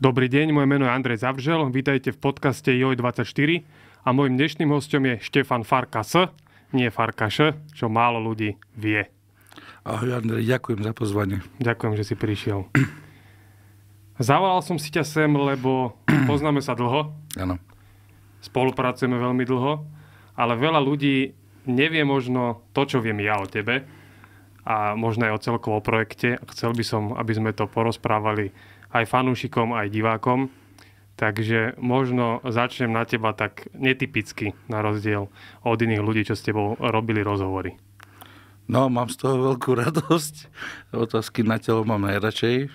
Dobrý deň, moje meno je Andrej Zavržel, vítajte v podcaste JOJ24 a môjim dnešným hostom je Štefan Farkas, nie Farkaš, čo málo ľudí vie. Ahoj Andrej, ďakujem za pozvanie. Ďakujem, že si prišiel. Zavolal som si ťa sem, lebo poznáme sa dlho. Áno. Spolupracujeme veľmi dlho, ale veľa ľudí nevie možno to, čo viem ja o tebe a možno aj o celkovom projekte. Chcel by som, aby sme to porozprávali aj fanúšikom, aj divákom. Takže možno začnem na teba tak netypicky, na rozdiel od iných ľudí, čo s tebou robili rozhovory. No, mám z toho veľkú radosť. Otázky na telo mám najradšej. E,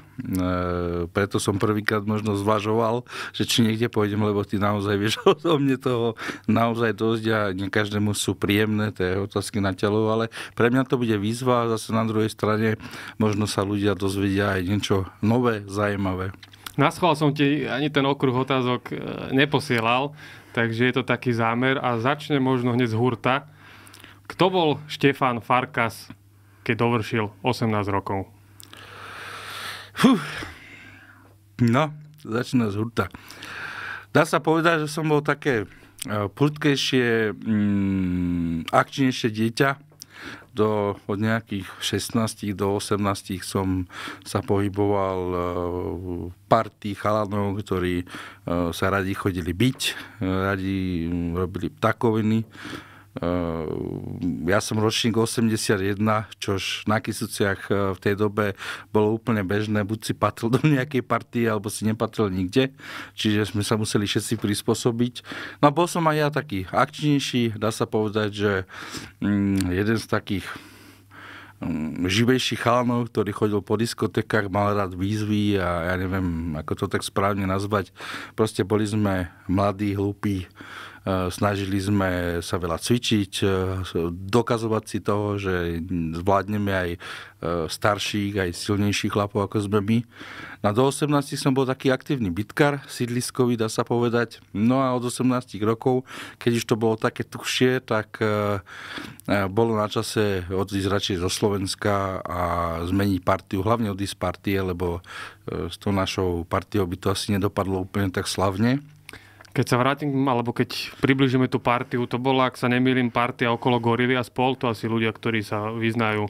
preto som prvýkrát možno zvažoval, že či niekde pôjdem, lebo ty naozaj vieš o mne toho naozaj dosť a nie každému sú príjemné tie otázky na telo, ale pre mňa to bude výzva a zase na druhej strane možno sa ľudia dozvedia aj niečo nové, zaujímavé. Na schvál som ti ani ten okruh otázok e, neposielal, takže je to taký zámer a začne možno hneď z hurta kto bol Štefan Farkas, keď dovršil 18 rokov? Fuh. No, začína z hurta. Dá sa povedať, že som bol také e, prudkejšie, mm, akčnejšie dieťa. Do, od nejakých 16 do 18 som sa pohyboval e, v partii chalanov, ktorí e, sa radi chodili byť, radi mm, robili ptakoviny ja som ročník 81, čož na Kisuciach e, v tej dobe bolo úplne bežné, buď si patril do nejakej partie, alebo si nepatril nikde, čiže sme sa museli všetci prispôsobiť. No a bol som aj ja taký akčnejší, dá sa povedať, že mm, jeden z takých mm, živejší chalanov, ktorý chodil po diskotekách, mal rád výzvy a ja neviem, ako to tak správne nazvať. Proste boli sme mladí, hlupí, Eh, snažili sme sa veľa cvičiť, eh, dokazovať si toho, že zvládneme aj eh, starších, aj silnejších chlapov, ako sme my. Na no do 18 som bol taký aktívny bitkar, sídliskový, dá sa povedať. No a od 18 rokov, keď už to bolo také tuhšie, tak bolo na čase odísť radšej zo Slovenska a zmeniť partiu, hlavne odísť z partie, lebo s tou našou partiou by to asi nedopadlo úplne tak slavne. Keď sa vrátim, alebo keď približíme tú partiu, to bola, ak sa nemýlim, partia okolo Gorily a spol, to asi ľudia, ktorí sa vyznajú,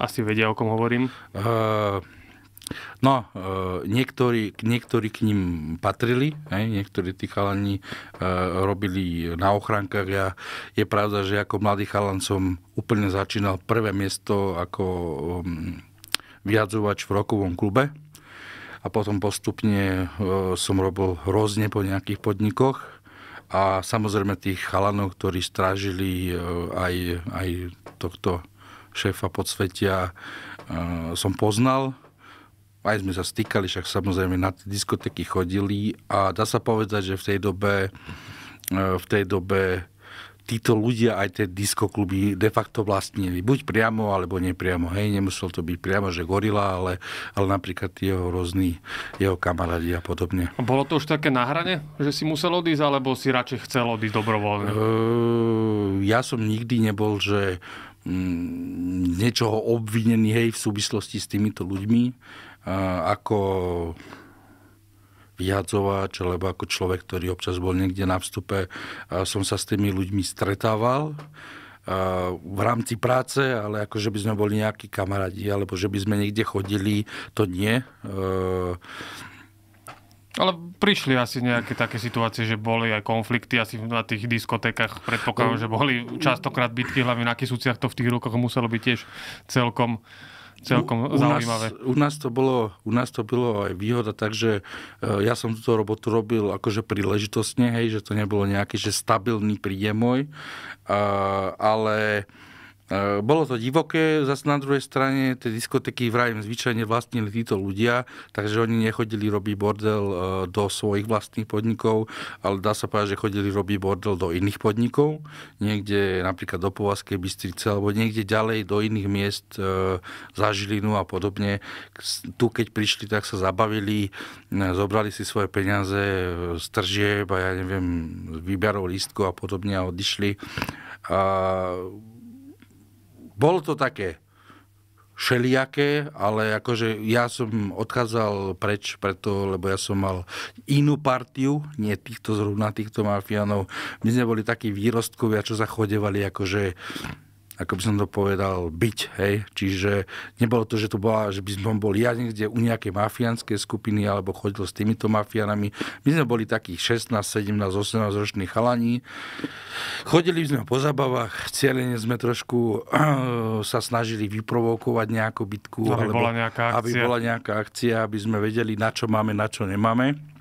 asi vedia, o kom hovorím. Uh, no, uh, niektorí, niektorí k ním patrili, hej, niektorí tí chalani uh, robili na ochránkach. Ja, je pravda, že ako mladý chalan som úplne začínal prvé miesto ako um, mm, viadzovač v rokovom klube a potom postupne e, som robil rôzne po nejakých podnikoch a samozrejme tých chalanov, ktorí strážili e, aj, aj tohto šéfa podsvetia e, som poznal. Aj sme sa stýkali, však samozrejme na tie diskoteky chodili a dá sa povedať, že v tej dobe, v tej dobe títo ľudia aj tie diskokluby de facto vlastnili. Buď priamo, alebo nepriamo. Hej, nemusel to byť priamo, že gorila, ale, ale napríklad jeho rôzny, jeho kamarádi a podobne. A bolo to už také na hrane, že si musel odísť, alebo si radšej chcel odísť dobrovoľne? E, ja som nikdy nebol, že mm, niečoho obvinený hej, v súvislosti s týmito ľuďmi. A, ako vyhadzovač, alebo ako človek, ktorý občas bol niekde na vstupe, som sa s tými ľuďmi stretával v rámci práce, ale ako, že by sme boli nejakí kamarádi, alebo že by sme niekde chodili, to nie. E, ale prišli asi nejaké také situácie, že boli aj konflikty asi na tých diskotékach. Predpokladám, že boli častokrát bitky, hlavne na kysúciach, to v tých rokoch muselo byť tiež celkom celkom u, u zaujímavé. Nás, u, nás to bolo, u nás to bolo aj výhoda, takže e, ja som túto robotu robil akože príležitostne, hej, že to nebolo nejaký že stabilný príjem môj, ale bolo to divoké, zase na druhej strane tie diskotéky vrajím zvyčajne vlastnili títo ľudia, takže oni nechodili robiť bordel e, do svojich vlastných podnikov, ale dá sa povedať, že chodili robiť bordel do iných podnikov, niekde napríklad do Povazkej Bystrice alebo niekde ďalej do iných miest e, za Žilinu a podobne. Tu keď prišli, tak sa zabavili, e, zobrali si svoje peniaze z tržieb a ja neviem, výberov lístku a podobne a odišli. A bolo to také šeliaké, ale akože ja som odchádzal preč preto, lebo ja som mal inú partiu, nie týchto zrovna, týchto mafiánov. My sme boli takí výrostkovia, čo zachodevali akože ako by som to povedal, byť. Hej? Čiže nebolo to, že to bola, že by som bol ja niekde u nejakej mafiánskej skupiny alebo chodil s týmito mafiánami. My sme boli takých 16, 17, 18 ročných chalaní. Chodili sme po zabavách, cieľene sme trošku sa snažili vyprovokovať nejakú bitku. Aby alebo, bola nejaká akcia. Aby bola nejaká akcia, aby sme vedeli, na čo máme, na čo nemáme.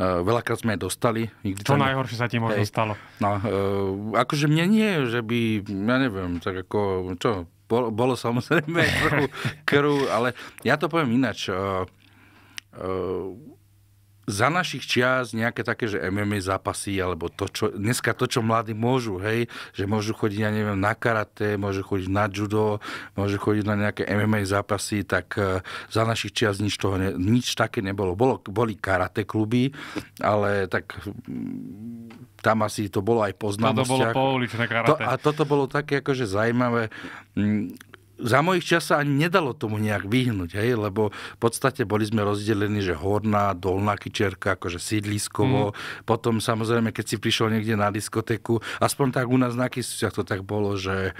E, veľakrát sme dostali. Nikdy Čo tam... najhoršie sa ti možno Hej. stalo? No, e, akože mne nie, že by, ja neviem, tak ako, čo, bolo, bolo samozrejme krv, krv, ale ja to poviem ináč. E, e, za našich čias nejaké také, že MMA zápasy, alebo to, čo, dneska to, čo mladí môžu, hej, že môžu chodiť, ja neviem, na karate, môžu chodiť na judo, môžu chodiť na nejaké MMA zápasy, tak e, za našich čias nič, toho ne, nič také nebolo. Bolo, boli karate kluby, ale tak mm, tam asi to bolo aj poznámosť. Toto bolo pouličné karate. To, a toto bolo také akože zaujímavé. Mm, za mojich čas sa ani nedalo tomu nejak vyhnúť, hej, lebo v podstate boli sme rozdelení, že horná, dolná kyčerka, akože sídliskovo, mm. potom samozrejme, keď si prišiel niekde na diskotéku, aspoň tak u nás na Kisúciach to tak bolo, že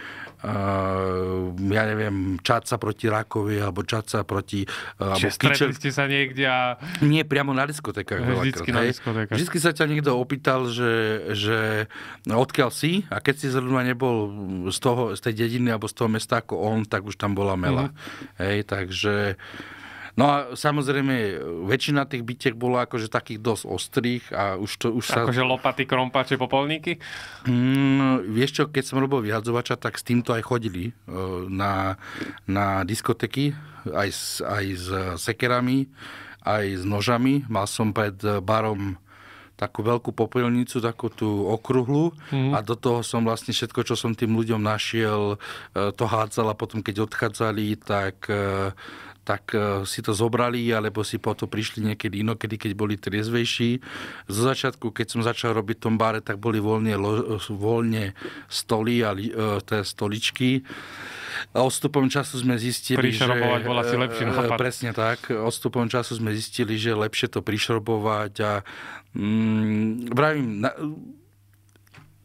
ja neviem, čaca proti Rakovi, alebo čaca proti... E, alebo Čiže stretli ste sa niekde a... Nie, priamo na diskotekách. Vždycky na diskotekách. Vždycky sa ťa niekto opýtal, že, že odkiaľ si a keď si zrovna nebol z, toho, z tej dediny alebo z toho mesta ako on, tak už tam bola mela. Mm. Hej, takže... No a samozrejme, väčšina tých bytiek bola akože takých dosť ostrých a už to už sa... Akože lopaty, krompáče, popolníky? Mm, vieš čo, keď som robil vyhadzovača, tak s týmto aj chodili e, na, na diskoteky, aj s, aj s sekerami, aj s nožami. Mal som pred barom takú veľkú popelnicu, takú tú okruhlu mm. a do toho som vlastne všetko, čo som tým ľuďom našiel, e, to hádzal a potom keď odchádzali, tak e, tak eh, si to zobrali, alebo si po to prišli niekedy inokedy, keď boli triezvejší. Zo začiatku, keď som začal robiť v tom bare, tak boli voľne, voľne stoly a teda stoličky. A odstupom času sme zistili, prišrobovať že... bola si lepším chopať. Eh, presne tak. Odstupom času sme zistili, že lepšie to prišrobovať a mm, vravím, na,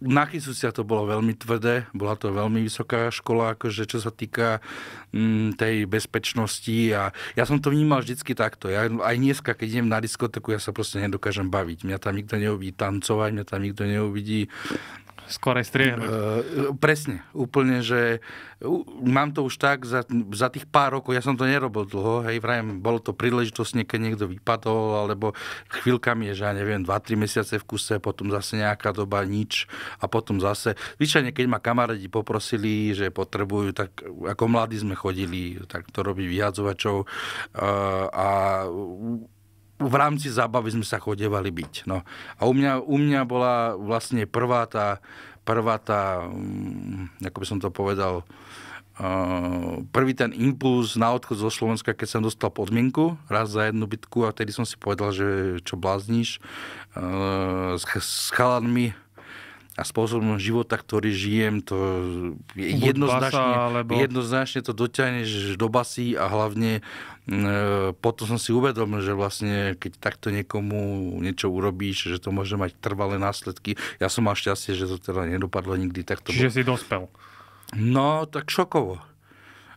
na Kisusiach to bolo veľmi tvrdé, bola to veľmi vysoká škola, akože čo sa týka m, mm, tej bezpečnosti a ja som to vnímal vždycky takto. Ja aj dneska, keď idem na diskoteku, ja sa proste nedokážem baviť. Mňa tam nikto neuvidí tancovať, mňa tam nikto neuvidí skôr aj E, presne, úplne, že mám to už tak za, za tých pár rokov, ja som to nerobil dlho, hej, vrajem, bolo to príležitosť, keď niekto vypadol, alebo chvíľkami je, že ja neviem, 2-3 mesiace v kuse, potom zase nejaká doba nič a potom zase, zvyčajne keď ma kamarádi poprosili, že potrebujú, tak ako mladí sme chodili, tak to robí vyhadzovačov a v rámci zábavy sme sa chodevali byť. No. A u mňa, u mňa bola vlastne prvá tá, prvá tá, mm, ako by som to povedal, uh, prvý ten impuls na odchod zo Slovenska, keď som dostal podmienku raz za jednu bytku a vtedy som si povedal, že čo blázniš uh, s, s chalanmi a spôsobom života, ktorý žijem, to jednoznačne, basa, alebo... jednoznačne to dotiahneš do basy a hlavne E, potom som si uvedomil, že vlastne keď takto niekomu niečo urobíš, že to môže mať trvalé následky. Ja som mal šťastie, že to teda nedopadlo nikdy takto. Čiže bol... si dospel? No, tak šokovo.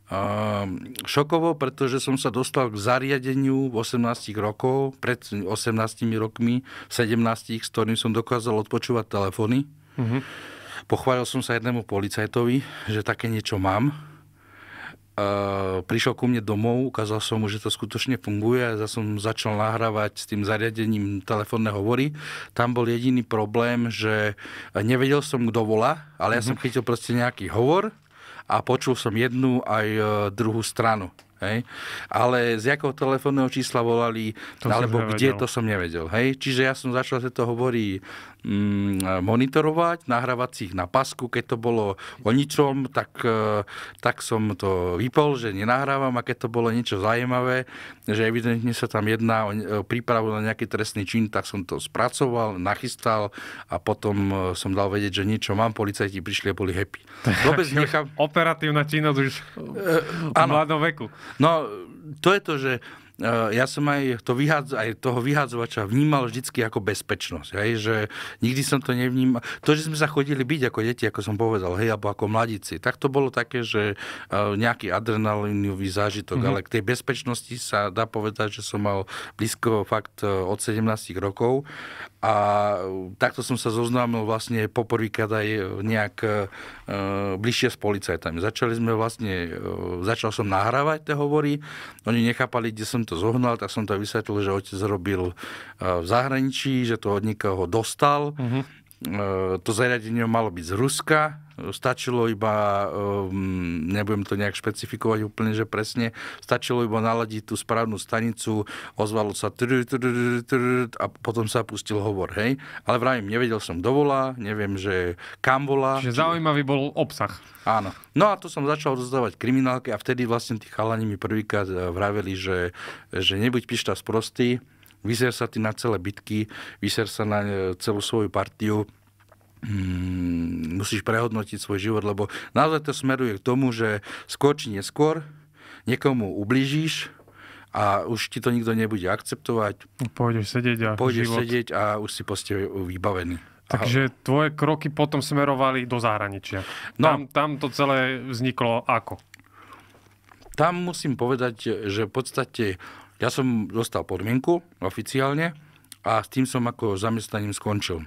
Um, šokovo, pretože som sa dostal k zariadeniu v 18 rokov, pred 18 rokmi, 17, s ktorým som dokázal odpočúvať telefóny. Mm-hmm. Pochválil som sa jednému policajtovi, že také niečo mám Uh, prišiel ku mne domov, ukázal som mu, že to skutočne funguje. Ja som začal nahrávať s tým zariadením telefónne hovory. Tam bol jediný problém, že nevedel som, kto volá, ale ja mm-hmm. som mhm. chytil proste nejaký hovor a počul som jednu aj e, druhú stranu. Hej? Ale z jakého telefónneho čísla volali, to alebo kde, to som nevedel. Hej? Čiže ja som začal, tieto to Mm, monitorovať, nahrávať si ich na pasku. Keď to bolo o ničom, tak, e, tak som to vypol, že nenahrávam a keď to bolo niečo zaujímavé, že evidentne sa tam jedná o prípravu na nejaký trestný čin, tak som to spracoval, nachystal a potom e, som dal vedieť, že niečo mám, policajti prišli a boli happy. Vôbec nechám... Operatívna činnosť už e, v mladom veku. No, to je to, že Eh, ja som aj, to vyhádz, aj toho vyhádzovača vnímal vždycky ako bezpečnosť. Hej, že nikdy som to nevnímal. To, že sme sa chodili byť ako deti, ako som povedal, hej, alebo ako mladíci, tak to bolo také, že eh, nejaký adrenalinový zážitok, mm-hmm. ale k tej bezpečnosti sa dá povedať, že som mal blízko fakt eh, od 17 rokov a uh, takto som sa zoznámil vlastne poprvýkrát aj uh, nejak e, bližšie s policajtami. Začali sme vlastne, e, začal som nahrávať tie hovory, oni nechápali, kde som to zohnal, tak som to vysvetlil, že otec robil e, v zahraničí, že to od niekoho dostal. Mm-hmm E, to zariadenie malo byť z Ruska, stačilo iba, e, nebudem to nejak špecifikovať úplne, že presne, stačilo iba naladiť tú správnu stanicu, ozvalo sa a potom sa pustil hovor, hej. Ale vravím, nevedel som dovolá, neviem, že kam volá. Čiže či... zaujímavý bol obsah. Áno. No a to som začal rozdávať kriminálke a vtedy vlastne tí chalani mi prvýkrát e, vraveli, že, že nebuď pišta sprostý, vyzer sa ty na celé bitky, vyzer sa na e, celú svoju partiu, Hmm, musíš prehodnotiť svoj život, lebo naozaj to smeruje k tomu, že skôr či neskôr niekomu ublížiš, a už ti to nikto nebude akceptovať. No, pôjdeš sedieť a Pôjdeš život. sedieť a už si poste vybavený. Takže Aha. tvoje kroky potom smerovali do zahraničia. No, tam, tam to celé vzniklo ako? Tam musím povedať, že v podstate ja som dostal podmienku oficiálne a s tým som ako zamestnaním skončil.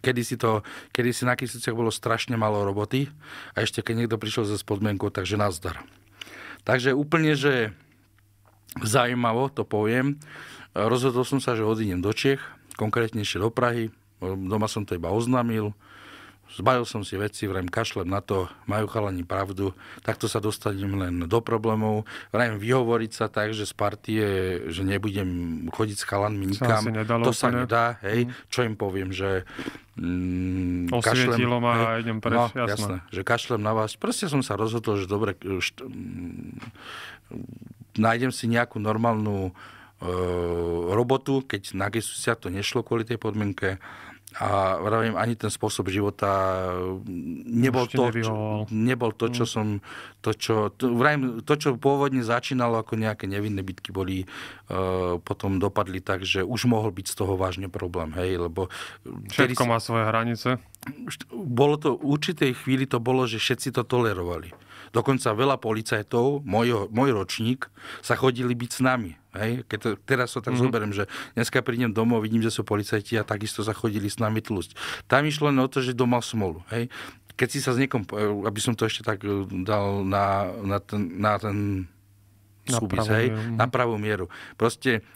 Kedy si, to, kedy si na Kysiciach bolo strašne malo roboty a ešte keď niekto prišiel so podmienkou, takže nazdar. Takže úplne, že zaujímavo to poviem, rozhodol som sa, že odídem do Čech, konkrétnejšie do Prahy, doma som to iba oznámil, zbavil som si veci, vrem kašlem na to, majú chalani pravdu, takto sa dostanem len do problémov, Vrajem vyhovoriť sa tak, že z partie, že nebudem chodiť s chalanmi nikam, sa nedalo, to sa ne? nedá, hej, mm. čo im poviem, že mm, kašlem, ma hej, a idem preš, no, jasné. jasné. že kašlem na vás, proste som sa rozhodol, že dobre, št- m, mm, nájdem si nejakú normálnu e, robotu, keď na Gesusia to nešlo kvôli tej podmienke, a vravím, ani ten spôsob života nebol to, čo, nebol to, čo som, to, čo, to, vravím, to, čo pôvodne začínalo ako nejaké nevinné bitky, boli, uh, potom dopadli tak, že už mohol byť z toho vážne problém, hej, lebo... Všetko má svoje hranice? Bolo to, v určitej chvíli to bolo, že všetci to tolerovali. Dokonca veľa policajtov, môj, môj ročník, sa chodili byť s nami. Hej? Keď to, teraz to tak mm-hmm. zoberiem, že dneska prídem domov, vidím, že sú policajti a takisto sa chodili s nami tlusť. Tam išlo len o to, že doma smolu. Hej? Keď si sa s niekom, aby som to ešte tak eh, dal na, na ten, na ten na súbis, pravú, hej? Mieru. Mhm. na pravú mieru. Proste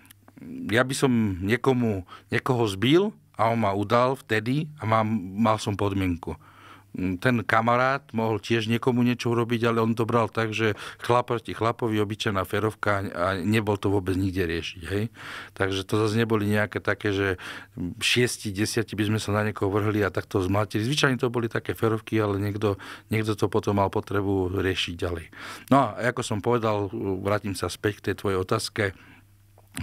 ja by som niekomu, niekoho zbil a on ma udal vtedy a mám, mal som podmienku ten kamarát mohol tiež niekomu niečo urobiť, ale on to bral tak, že chlap proti chlapovi, obyčajná ferovka a nebol to vôbec nikde riešiť. Hej? Takže to zase neboli nejaké také, že šiesti, desiati by sme sa na niekoho vrhli a takto zmlatili. Zvyčajne to boli také ferovky, ale niekto, niekto to potom mal potrebu riešiť ďalej. No a ako som povedal, vrátim sa späť k tej tvojej otázke.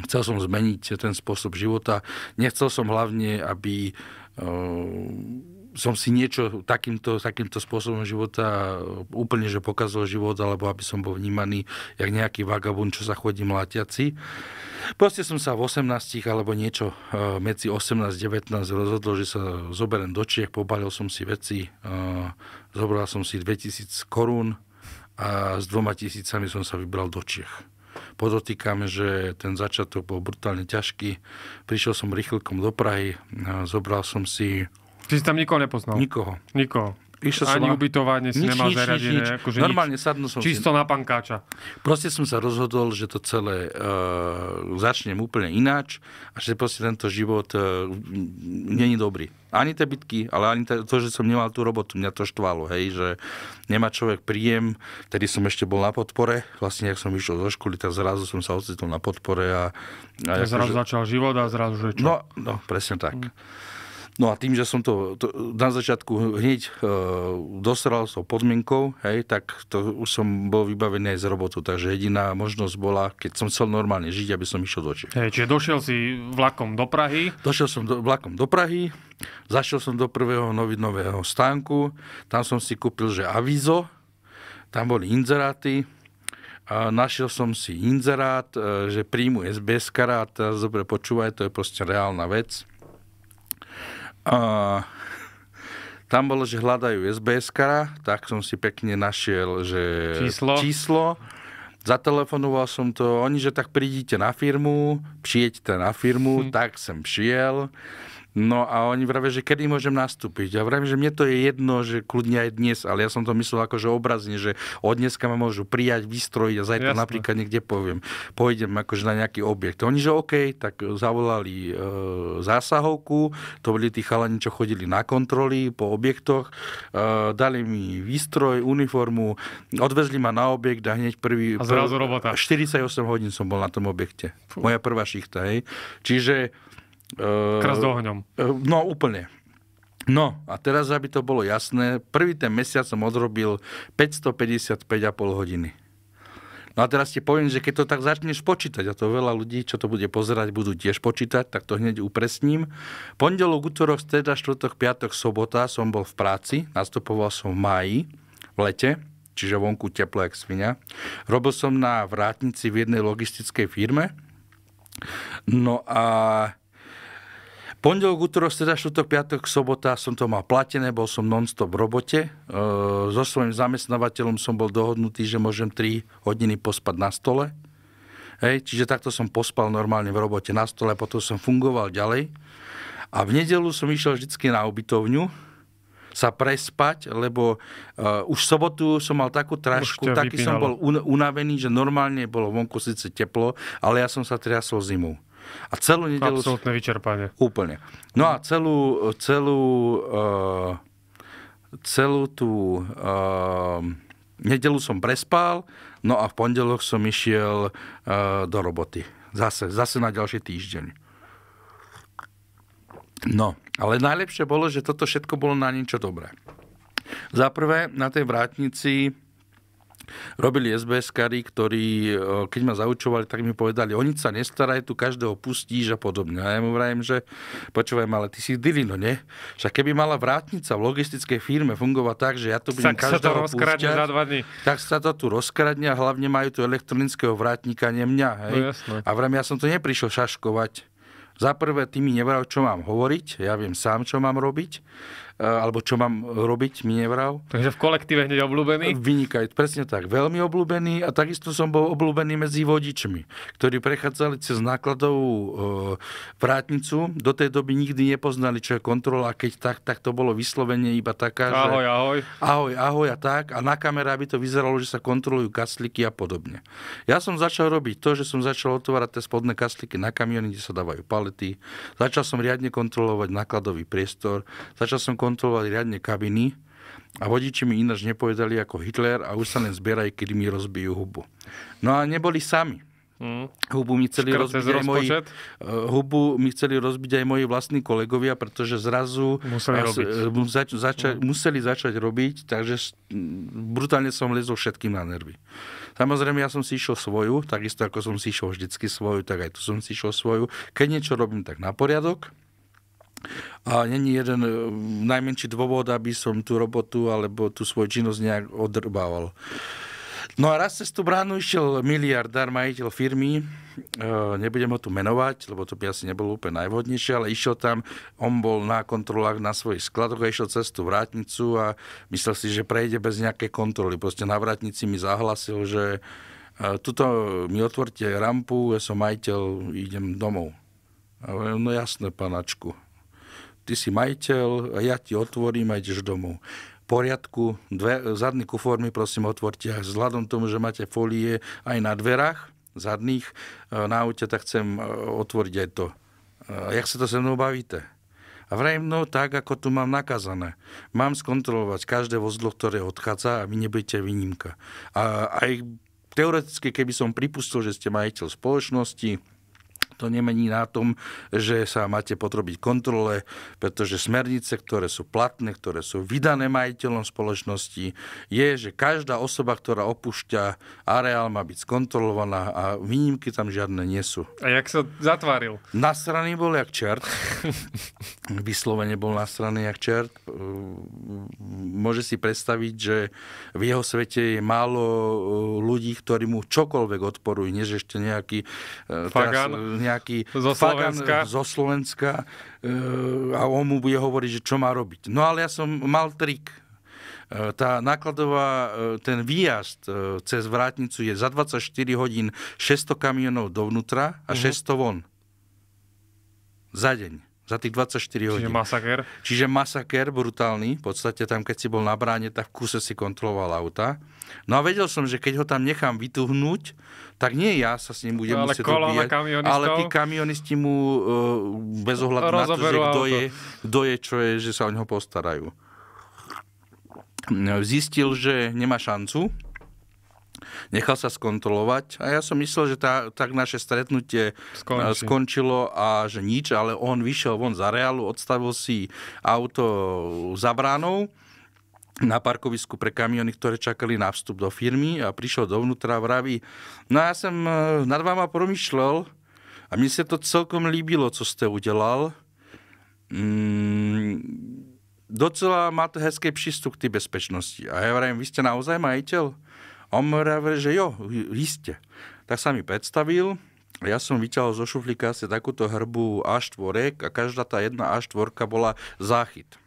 Chcel som zmeniť ten spôsob života. Nechcel som hlavne, aby uh, som si niečo takýmto, takýmto spôsobom života úplne, že pokazil život, alebo aby som bol vnímaný jak nejaký vagabund, čo sa chodí mlátiaci. Proste som sa v 18 alebo niečo eh, medzi 18 19 rozhodol, že sa zoberiem do Čiech, pobalil som si veci, eh, zobral som si 2000 korún a s dvoma tisícami som sa vybral do Čiech. Podotýkame, že ten začiatok bol brutálne ťažký. Prišiel som rýchlkom do Prahy, eh, zobral som si Ty si tam nikoho nepoznal? Nikoho. Nikoho. Išiel Ani som ubytovanie si nič, nemal nič, zariadené. Nič, nič. Akože Normálne nič. sadnú som Čisto si. na pankáča. Proste som sa rozhodol, že to celé uh, začnem úplne ináč a že proste tento život uh, není dobrý. Ani tie bitky, ale ani to, že som nemal tú robotu, mňa to štvalo, hej, že nemá človek príjem, tedy som ešte bol na podpore, vlastne, ak som išiel zo školy, tak zrazu som sa ocitol na podpore a... a tak ja, akože- zrazu že... začal život a zrazu, že čo? No, no presne tak. Mm. No a tým, že som to, to na začiatku hneď e, dosral s tou podmienkou, hej, tak to už som bol vybavený aj z robotu. Takže jediná možnosť bola, keď som chcel normálne žiť, aby som išiel do Čech. Hej, čiže došiel si vlakom do Prahy? Došiel som do, vlakom do Prahy, zašiel som do prvého novinového stánku, tam som si kúpil, že avizo. tam boli inzeráty, a našiel som si inzerát, e, že príjmu SBS karát, teraz dobre počúvaj, to je proste reálna vec. A tam bolo, že hľadajú sbs tak som si pekne našiel že číslo. číslo. Zatelefonoval som to, oni, že tak prídite na firmu, přijeďte na firmu, hm. tak som šiel. No a oni vravia, že kedy môžem nastúpiť. ja vravím, že mne to je jedno, že kľudne aj dnes, ale ja som to myslel akože obrazne, že od dneska ma môžu prijať, vystrojiť a zajtra napríklad niekde poviem, pôjdem akože na nejaký objekt. Oni, že OK, tak zavolali e, zásahovku, to boli tí chalani, čo chodili na kontroly po objektoch, e, dali mi výstroj, uniformu, odvezli ma na objekt a hneď prvý... A zrazu robota. 48 e, hodín som bol na tom objekte. Fú. Moja prvá šichta, hej. Čiže E, Kras do ohňom. E, no úplne. No a teraz, aby to bolo jasné, prvý ten mesiac som odrobil 555,5 hodiny. No a teraz ti poviem, že keď to tak začneš počítať, a to veľa ľudí, čo to bude pozerať, budú tiež počítať, tak to hneď upresním. Pondelok, útorok, streda, štvrtok, piatok, sobota som bol v práci, nastupoval som v maji, v lete, čiže vonku teplo jak svinia. Robil som na vrátnici v jednej logistickej firme. No a Pondelok, útorok, streda, štvrtok, piatok, sobota som to mal platené, bol som non-stop v robote. E, so svojím zamestnávateľom som bol dohodnutý, že môžem 3 hodiny pospať na stole. Hej, čiže takto som pospal normálne v robote na stole, potom som fungoval ďalej. A v nedelu som išiel vždy na ubytovňu, sa prespať, lebo uh, už v sobotu som mal takú trašku, taký vypínalo. som bol unavený, že normálne bolo vonku síce teplo, ale ja som sa triasol zimu. A celú nedelu... Absolutné vyčerpanie. Úplne. No a celú, celú, uh, celú tú uh, nedelu som prespal, no a v pondelok som išiel uh, do roboty. Zase, zase na ďalší týždeň. No, ale najlepšie bolo, že toto všetko bolo na niečo dobré. Za prvé, na tej vrátnici robili SBS-kari, ktorí, eh, keď ma zaučovali, tak mi povedali, oni sa nestarajú, tu každého pustíš a podobne. A ja mu vrajím, že počúvaj ale ty si dilino, nie? Však keby mala vrátnica v logistickej firme fungovať tak, že ja tu budem tak každého sa to dva dny. tak sa to tu rozkradne a hlavne majú tu elektronického vrátnika, nie mňa. No, hej? No, a vrajím, ja som to neprišiel šaškovať. Za prvé, ty mi nevrav, čo mám hovoriť, ja viem sám, čo mám robiť. E, alebo čo mám robiť, mi nevral. Takže v kolektíve hneď obľúbený? Vynikaj, presne tak, veľmi obľúbený a takisto som bol obľúbený medzi vodičmi, ktorí prechádzali cez nákladovú e, vrátnicu. Do tej doby nikdy nepoznali, čo je kontrola, keď tak, tak to bolo vyslovene iba taká, ahoj, že... Ahoj, ahoj. Ahoj, a tak. A na kamera by to vyzeralo, že sa kontrolujú kasliky a podobne. Ja som začal robiť to, že som začal otvárať tie spodné kasliky na kamiony, kde sa dávajú palety. Začal som riadne kontrolovať nákladový priestor. Začal som kontrolovať nekontrolovali riadne kabiny a vodiči mi ináč nepovedali ako Hitler a už sa len zbieraj, kedy mi rozbijú hubu. No a neboli sami. Hmm. Hubu mi chceli rozbiť aj moji, uh, hubu mi chceli rozbiť aj moji vlastní kolegovia, pretože zrazu museli, raz, robiť. Eh, zač, zača, hmm. museli začať robiť, takže brutálne som lezol všetkým na nervy. Samozrejme, ja som si išiel svoju, takisto ako som si išiel vždycky svoju, tak aj tu som si išiel svoju. Keď niečo robím, tak na poriadok. A není jeden e, najmenší dôvod, aby som tú robotu alebo tú svoju činnosť nejak odrbával. No a raz cez tú bránu išiel miliardár, majiteľ firmy, e, nebudem ho tu menovať, lebo to by asi nebolo úplne najvhodnejšie, ale išiel tam, on bol na kontrolách na svojich skladoch a išiel cez tú vrátnicu a myslel si, že prejde bez nejaké kontroly. Proste na vrátnici mi zahlasil, že e, tuto mi otvorte rampu, ja som majiteľ, idem domov. A hovorím, no jasné, panačku ty si majiteľ, ja ti otvorím a ideš domov poriadku, dve, zadný kufor mi prosím otvorte. A vzhľadom tomu, že máte folie aj na dverách zadných e, na aute, tak chcem e, otvoriť aj to. E, jak sa to se mnou bavíte? A vrajím, no tak, ako tu mám nakazané. Mám skontrolovať každé vozidlo, ktoré odchádza a vy nebudete výnimka. A aj teoreticky, keby som pripustil, že ste majiteľ spoločnosti, to nemení na tom, že sa máte potrobiť kontrole, pretože smernice, ktoré sú platné, ktoré sú vydané majiteľom spoločnosti, je, že každá osoba, ktorá opúšťa areál, má byť skontrolovaná a výnimky tam žiadne nie sú. A jak sa zatváril? Nasraný bol jak čert. Vyslovene bol nasraný jak čert. Môže si predstaviť, že v jeho svete je málo e, ľudí, ktorí mu čokoľvek odporujú, než ešte nejaký... E, Fagán? Teraz, nejaký zo Slovenska, eh, zo Slovenska eh, a on mu bude hovoriť, že čo má robiť. No ale ja som mal trik. Eh, tá nákladová, ten výjazd cez vrátnicu je za 24 hodín 600 kamionov dovnútra a uh-huh. Mhm. 600 von. Za deň za tých 24 Čiže hodín. Čiže masaker? Čiže masaker brutálny. V podstate tam, keď si bol na bráne, tak v kuse si kontroloval auta. No a vedel som, že keď ho tam nechám vytuhnúť, tak nie ja sa s ním budem no, ale musieť dobíjať, ale tí kamionisti mu uh, bez ohľadu na to, že kto je, kto je, čo je, že sa o neho postarajú. E, zistil, že nemá šancu, nechal sa skontrolovať a ja som myslel, že tá, tak naše stretnutie e, Skončí. skončilo a že nič, ale on vyšiel von za reálu, odstavil si auto za bránou na parkovisku pre kamiony, ktoré čakali na vstup do firmy a prišiel dovnútra a vraví, no ja som e, nad vama promýšľal a mi sa to celkom líbilo, co ste udelal. Mm, docela máte hezký prístup k tej bezpečnosti. A ja vravím, vy ste naozaj majiteľ? A on vraví, že jo, ste. Tak sa mi predstavil, ja som vyťahol zo šuflíka asi takúto hrbu A4 a každá tá jedna A4 bola záchyt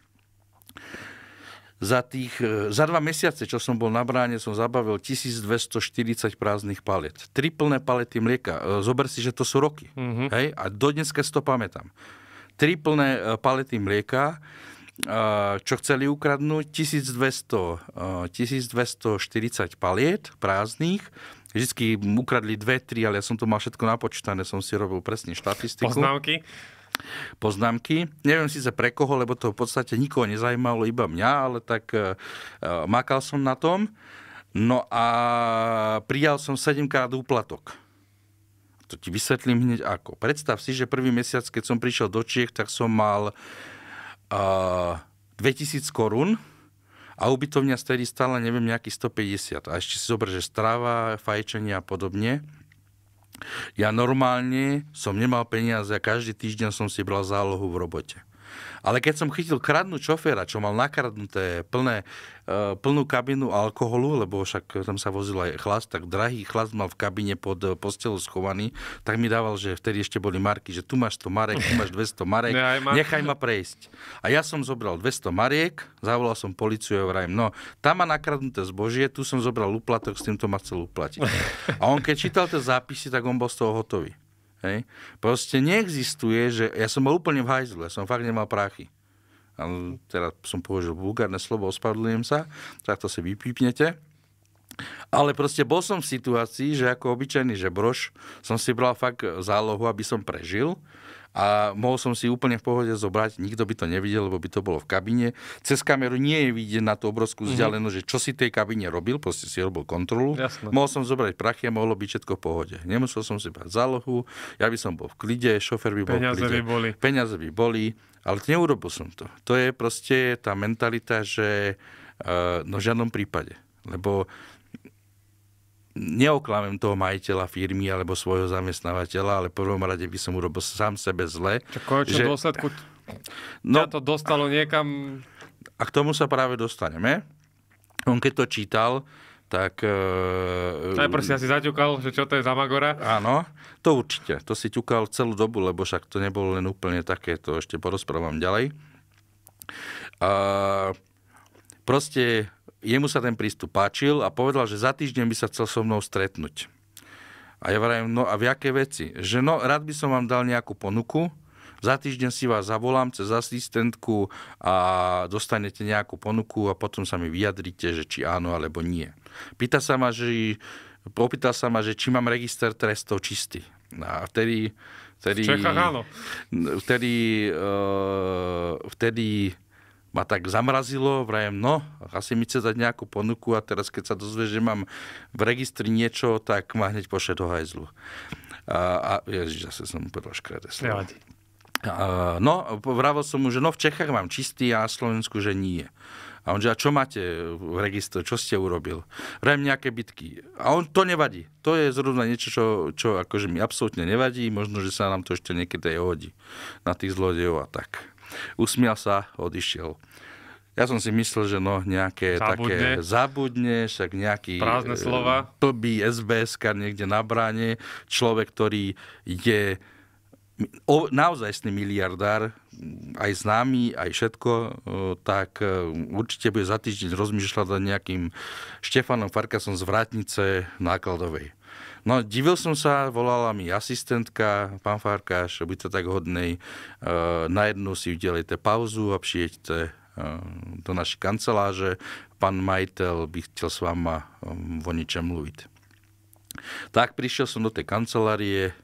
za, tých, e, za dva mesiace, čo som bol na bráne, som zabavil 1240 prázdnych palet. Tri plné palety mlieka. E, zober si, že to sú roky. Mm-hmm. Hej? A do dneska si to pamätám. Tri plné e, palety mlieka, čo chceli ukradnúť, 1200, 1240 paliet prázdnych, Vždycky ukradli dve, tri, ale ja som to mal všetko napočítané, som si robil presne štatistiku. Poznámky? poznámky. Neviem sa pre koho, lebo to v podstate nikoho nezajímalo, iba mňa, ale tak e, e, makal som na tom. No a prijal som 7 krát úplatok. To ti vysvetlím hneď ako. Predstav si, že prvý mesiac, keď som prišiel do Čiech, tak som mal uh, e, 2000 korún a ubytovňa vtedy stála, neviem, nejakých 150. A ešte si zober, že strava, fajčenie a podobne. Ja normálne som nemal peniaze a každý týždeň som si bral zálohu v robote. Ale keď som chytil kradnú šoféra, čo mal nakradnuté plné, e, plnú kabinu alkoholu, lebo však tam sa vozil aj chlast, tak drahý chlast mal v kabine pod e, postelou schovaný, tak mi dával, že vtedy ešte boli marky, že tu máš 100 marek, tu máš 200 marek, nechaj ma prejsť. A ja som zobral 200 mariek, zavolal som policiu a vrajím, no, tam má nakradnuté zbožie, tu som zobral úplatok, s týmto ma chcel uplatiť. A on keď čítal tie zápisy, tak on bol z toho hotový. Hej. Proste neexistuje, že ja som bol úplne v hajzlu, ja som fakt nemal prachy. A teraz som použil vulgárne slovo, ospravedlňujem sa, tak to si vypípnete. Ale proste bol som v situácii, že ako obyčajný žebroš som si bral fakt zálohu, aby som prežil a mohol som si úplne v pohode zobrať, nikto by to nevidel, lebo by to bolo v kabíne. Cez kameru nie je vidieť na tú obrovskú mhm. vzdialenosť, mm-hmm. že čo si tej kabine robil, proste si robil kontrolu. Jasne. Mohol som zobrať prachy a mohlo byť všetko v pohode. Nemusel som si brať zálohu, ja by som bol v klide, šofer by bol Peňaze v klide. By boli. Peniaze by boli, ale neurobil som to. To je proste tá mentalita, že uh, no v žiadnom prípade. Lebo neoklamem toho majiteľa firmy alebo svojho zamestnávateľa, ale v prvom rade by som urobil sám sebe zle. Čo že... dôsledku no, to dostalo niekam... A k tomu sa práve dostaneme. On keď to čítal, tak... Uh, Najprv si asi zaťukal, že čo to je za Magora. Áno, to určite. To si ťukal celú dobu, lebo však to nebolo len úplne také, to ešte porozprávam ďalej. Uh, proste jemu sa ten prístup páčil a povedal, že za týždeň by sa chcel so mnou stretnúť. A ja vravím, no a v jaké veci? Že no, rád by som vám dal nejakú ponuku, za týždeň si vás zavolám cez asistentku a dostanete nejakú ponuku a potom sa mi vyjadrite, že či áno alebo nie. Pýta sa ma, že, popýtal sa ma, že či mám register trestov čistý. A vtedy... vtedy v Čechách áno. Vtedy, eh, vtedy, vtedy ma tak zamrazilo, vrajem, no, asi mi chce dať nejakú ponuku a teraz, keď sa dozvie, že mám v registri niečo, tak ma hneď pošle do hajzlu. A, a ježiš, zase som povedal škrede slovo. no, vravil som mu, že no v Čechách mám čistý a na Slovensku, že nie. A on že, a čo máte v registre, čo ste urobil? Vrajem nejaké bitky. A on to nevadí. To je zrovna niečo, čo, čo akože mi absolútne nevadí. Možno, že sa nám to ešte niekedy aj hodí na tých zlodejov a tak. Usmial sa, odišiel. Ja som si myslel, že no nejaké zabudne. také zabudne, však nejaký Prázdne e, slova. by sbs niekde na bráne, človek, ktorý je o, sný miliardár, aj známy, aj všetko, e, tak e, určite bude za týždeň rozmýšľať nad nejakým Štefanom Farkasom z Vratnice nákladovej. No, divil som sa, volala mi asistentka, pán Farkáš, sa tak hodnej, e, na jednu si udelejte pauzu a přijeďte e, do našej kanceláže. Pán majiteľ by chcel s váma e, o ničem mluviť. Tak prišiel som do tej kancelárie,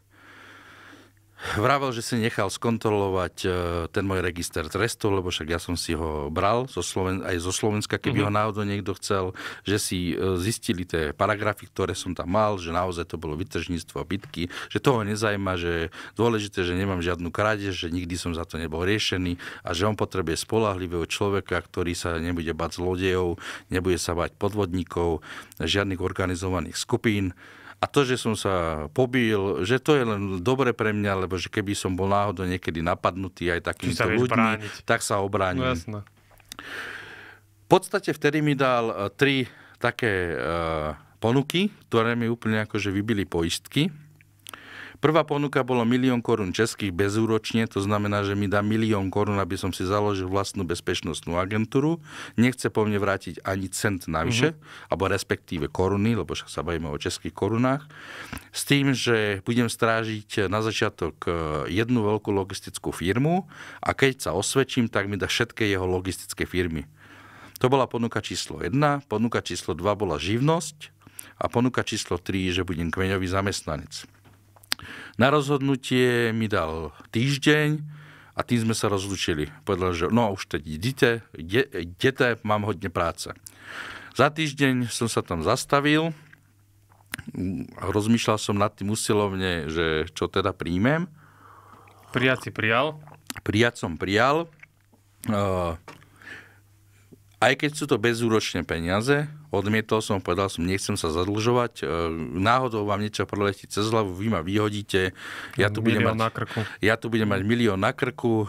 Vravel, že si nechal skontrolovať e, ten môj register trestov, lebo však ja som si ho bral zo Sloven- aj zo Slovenska, keby mm-hmm. ho náhodou niekto chcel, že si e, zistili tie paragrafy, ktoré som tam mal, že naozaj to bolo vytržníctvo a bitky, že toho nezajíma, že dôležité, že nemám žiadnu krádež, že nikdy som za to nebol riešený a že on potrebuje spolahlivého človeka, ktorý sa nebude bať zlodejov, nebude sa bať podvodníkov, žiadnych organizovaných skupín a to, že som sa pobil, že to je len dobre pre mňa, lebo že keby som bol náhodou niekedy napadnutý aj takýmto ľuďmi, brániť. tak sa obránim. No, V podstate vtedy mi dal eh, tri také uh, ponuky, ktoré mi úplne akože vybili poistky. Prvá ponuka bolo milión korún českých bezúročne, to znamená, že mi dá milión korún, aby som si založil vlastnú bezpečnostnú agentúru. Nechce po mne vrátiť ani cent navyše, mm-hmm. alebo respektíve koruny, lebo však sa bavíme o českých korunách. S tým, že budem strážiť na začiatok e, jednu veľkú logistickú firmu a keď sa osvedčím, tak mi dá všetky jeho logistické firmy. To bola ponuka číslo 1, ponuka číslo 2 bola živnosť a ponuka číslo 3, že budem kmeňový zamestnanec. Na rozhodnutie mi dal týždeň a tým sme sa rozlučili. Povedal, že no už teď idete, idete, mám hodne práce. Za týždeň som sa tam zastavil, rozmýšľal som nad tým usilovne, že čo teda príjmem. Prijať si prijal? Prijať som prijal. Uh, aj keď sú to bezúročné peniaze, odmietol som, povedal som, nechcem sa zadlžovať, e, náhodou vám niečo preletí cez hlavu, vy ma vyhodíte, ja tu, budem mať, na krku. ja tu budem mať milión na krku,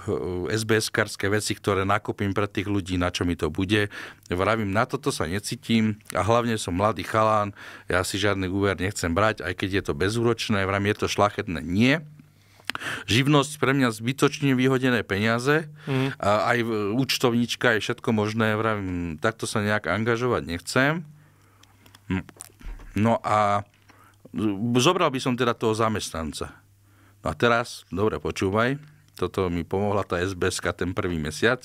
e, SBS-karské veci, ktoré nakúpim pre tých ľudí, na čo mi to bude. Vravím, na toto sa necítim a hlavne som mladý chalán, ja si žiadny úver nechcem brať, aj keď je to bezúročné, vravím, je to šlachetné, nie živnosť pre mňa zbytočne vyhodené peniaze, mm. a aj účtovníčka, aj všetko možné, vravím, takto sa nejak angažovať nechcem. No a zobral by som teda toho zamestnanca. No a teraz, dobre, počúvaj, toto mi pomohla tá sbs ten prvý mesiac.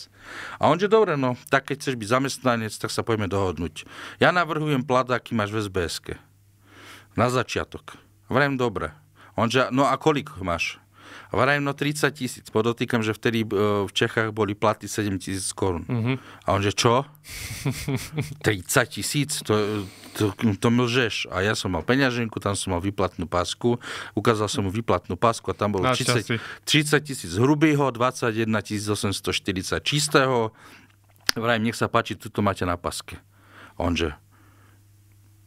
A on, že dobre, no, tak keď chceš byť zamestnanec, tak sa poďme dohodnúť. Ja navrhujem plat, aký máš v sbs Na začiatok. Vrem, dobre. On, že, no a kolik máš? no 30 tisíc. Podotýkam, že vtedy e, v Čechách boli platy 7 tisíc korún. Uh-huh. A on že čo? 30 tisíc? To, to, to mlžeš. A ja som mal peňaženku, tam som mal vyplatnú pásku. Ukázal som mu vyplatnú pásku a tam bolo 30 tisíc hrubého, 21 840 čistého. Vrajím, nech sa páči, tu máte na paske. A on že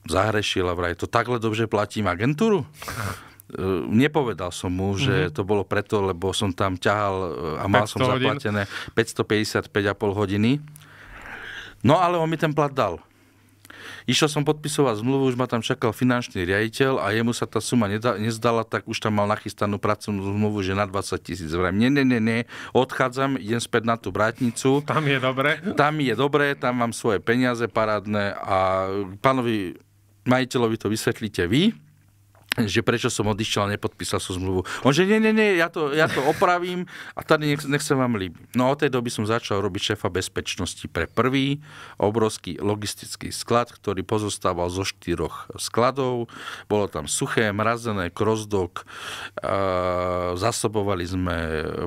zahrešil a vraj, to takhle dobře platím agentúru? Ehm, nepovedal som mu, že mm-hmm. to bolo preto, lebo som tam ťahal ehm, a mal som zaplatené 555,5 hodiny. No ale on mi ten plat dal. Išiel som podpisovať zmluvu, už ma tam čakal finančný riaditeľ a jemu sa tá suma nezdala, tak už tam mal nachystanú pracovnú zmluvu, že na 20 tisíc. Vrem, nie, nie, nie, nie, odchádzam, idem späť na tú brátnicu. Tam je dobre. Tam je dobre, tam mám svoje peniaze parádne a pánovi majiteľovi to vysvetlíte vy že prečo som odišiel a nepodpísal som zmluvu. On že nie, nie, nie, ja to, ja to opravím a tady nech, nech sa vám líbi. No od tej doby som začal robiť šéfa bezpečnosti pre prvý obrovský logistický sklad, ktorý pozostával zo štyroch skladov. Bolo tam suché, mrazené, krozdok. zasobovali sme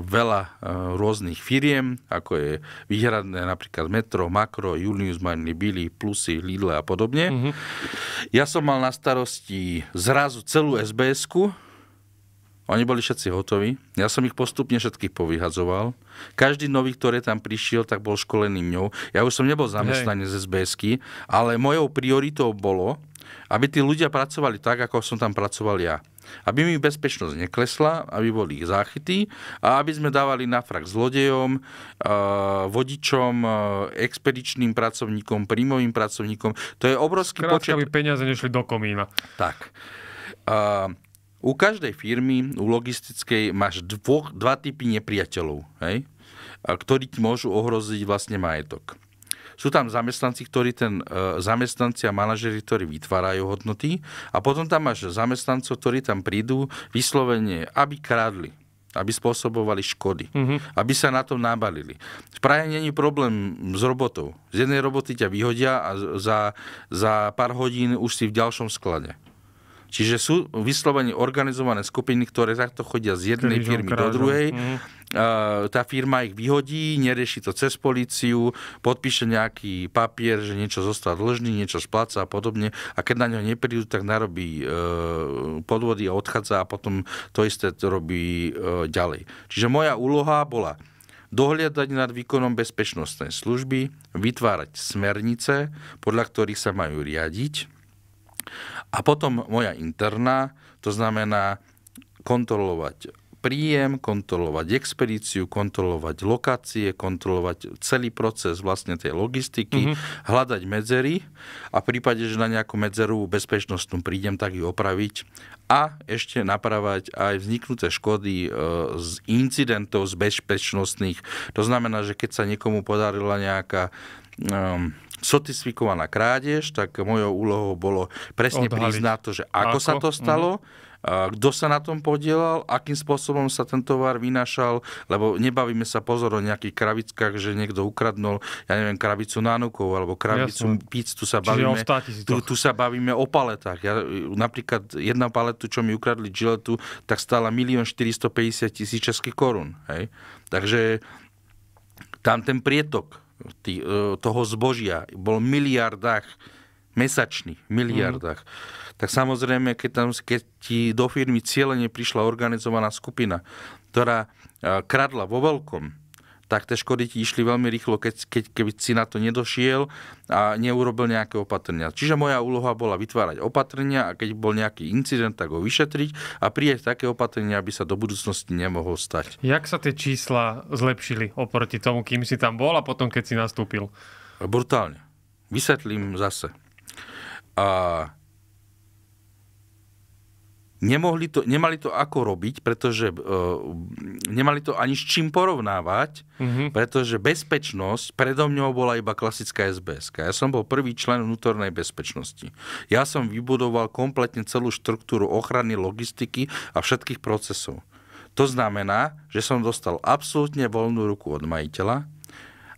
veľa rôznych firiem, ako je výhradné napríklad Metro, Makro, Julius, Marny, Billy, Plusy, Lidl a podobne. Mm-hmm. Ja som mal na starosti zrazu celú celú sbs oni boli všetci hotoví. Ja som ich postupne všetkých povyhadzoval. Každý nový, ktorý tam prišiel, tak bol školený mňou. Ja už som nebol zamestnaný z sbs ale mojou prioritou bolo, aby tí ľudia pracovali tak, ako som tam pracoval ja. Aby mi bezpečnosť neklesla, aby boli ich záchyty a aby sme dávali na frak zlodejom, vodičom, expedičným pracovníkom, príjmovým pracovníkom. To je obrovský Skrátka, počet... aby peniaze nešli do komína. Tak u každej firmy, u logistickej, máš dvoch, dva typy nepriateľov, hej? ktorí ti môžu ohroziť vlastne majetok. Sú tam zamestnanci, ktorí ten, e, zamestnanci a manažeri, ktorí vytvárajú hodnoty a potom tam máš zamestnancov, ktorí tam prídu vyslovene, aby kradli, aby spôsobovali škody, mm-hmm. aby sa na to nabalili. V Prahe není problém s robotou. Z jednej roboty ťa vyhodia a za, za pár hodín už si v ďalšom sklade. Čiže sú vyslovene organizované skupiny, ktoré takto chodia z jednej Ktorý firmy do druhej. Mm. Tá firma ich vyhodí, nerieši to cez políciu, podpíše nejaký papier, že niečo zostáva dlžný, niečo spláca a podobne. A keď na ňo neprídu, tak narobí e, podvody a odchádza a potom to isté to robí e, ďalej. Čiže moja úloha bola dohliadať nad výkonom bezpečnostnej služby, vytvárať smernice, podľa ktorých sa majú riadiť, a potom moja interná, to znamená kontrolovať príjem, kontrolovať expedíciu, kontrolovať lokácie, kontrolovať celý proces vlastne tej logistiky, mm-hmm. hľadať medzery a v prípade, že na nejakú medzeru bezpečnostnú prídem, tak ju opraviť a ešte napravať aj vzniknuté škody e, z incidentov z bezpečnostných. To znamená, že keď sa niekomu podarila nejaká ehm, sotisfikovaná krádež, tak mojou úlohou bolo presne Odhaliť. priznať to, že ako, ako sa to mhm. stalo, mm-hmm kto sa na tom podielal, akým spôsobom sa ten tovar vynašal, lebo nebavíme sa pozor o nejakých kravickách, že niekto ukradnul, ja neviem, kravicu nánukov alebo kravicu Jasne. píc, tu sa, bavíme, tu, tu sa bavíme o paletách. Ja, napríklad jedna paletu, čo mi ukradli žiletu, tak stála 1 450 000 českých korún. Hej? Takže tam ten prietok tý, e, toho zbožia bol v miliardách mesačných v miliardách. Mm. Tak samozrejme, keď, tam, keď ti do firmy cieľene prišla organizovaná skupina, ktorá e, kradla vo veľkom, tak tie škody ti išli veľmi rýchlo, keď, keď, keď si na to nedošiel a neurobil nejaké opatrenia. Čiže moja úloha bola vytvárať opatrenia a keď bol nejaký incident, tak ho vyšetriť a prijať také opatrenia, aby sa do budúcnosti nemohol stať. Jak sa tie čísla zlepšili oproti tomu, kým si tam bol a potom, keď si nastúpil? Brutálne. Vysvetlím zase. A nemohli to, nemali to ako robiť, pretože uh, nemali to ani s čím porovnávať, mm-hmm. pretože bezpečnosť predo mňou bola iba klasická SBS. Ja som bol prvý člen vnútornej bezpečnosti. Ja som vybudoval kompletne celú štruktúru ochrany, logistiky a všetkých procesov. To znamená, že som dostal absolútne voľnú ruku od majiteľa,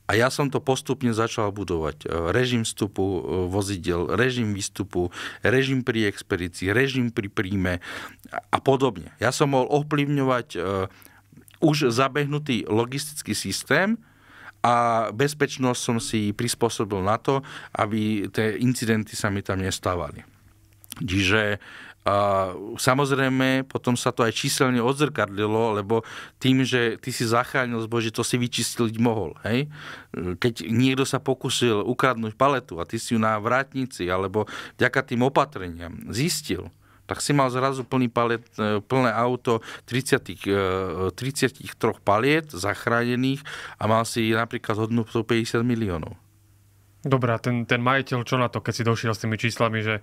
a ja som to postupne začal budovať. E, režim vstupu e, vozidel, režim výstupu, režim pri expedícii, režim pri príjme a podobne. Ja som mohol ovplyvňovať e, už zabehnutý logistický systém, a bezpečnosť som si prispôsobil na to, aby tie incidenty sa mi tam nestávali. Čiže a samozrejme, potom sa to aj číselne odzrkadlilo, lebo tým, že ty si zachránil zbožie, to si vyčistiť mohol. Hej? Keď niekto sa pokusil ukradnúť paletu a ty si ju na vrátnici alebo vďaka tým opatreniam zistil, tak si mal zrazu plný palet, e, plné auto 30, 33 e, paliet zachránených a mal si napríklad hodnú 50 miliónov. Dobrá, ten, ten majiteľ čo na to, keď si došiel s tými číslami, že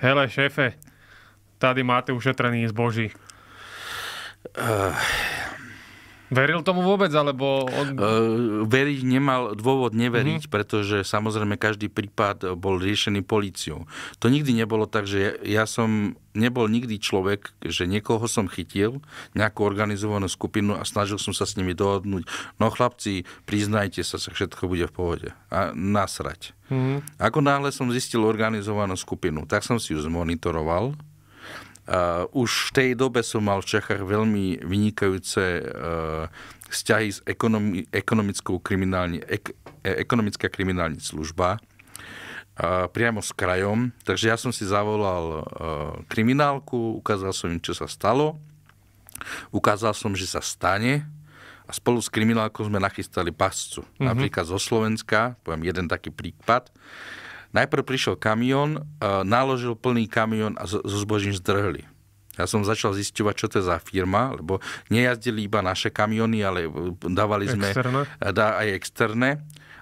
hele šéfe, tady máte ušetrený zboží? Uh, eh. Veril tomu vôbec, alebo... On... Eh, veriť nemal dôvod neveriť, mm-hmm. pretože samozrejme každý prípad bol riešený policiou. To nikdy nebolo tak, že ja, ja som nebol nikdy človek, že niekoho som chytil, nejakú organizovanú skupinu a snažil som sa s nimi dohodnúť. No chlapci, priznajte sa, sa všetko bude v pohode. A nasrať. Mm-hmm. Ako náhle som zistil organizovanú skupinu, tak som si ju zmonitoroval Eh, už v tej dobe som mal v Čechách veľmi vynikajúce eh, vzťahy s ekonomi- ekonomickou kriminálni- ek- eh, ekonomická kriminálna služba priamo s krajom. Takže ja som si zavolal kriminálku, ukázal som im, čo sa stalo. Ukázal som, že sa stane a spolu s kriminálkou sme nachystali pascu. Mm-hmm. Napríklad zo Slovenska, poviem jeden taký prípad, Najprv prišiel kamión, e, naložil plný kamión a so zbožím zdrhli. Ja som začal zisťovať, čo to je za firma, lebo nejazdili iba naše kamiony, ale e, dávali sme externé. E, dá aj externé.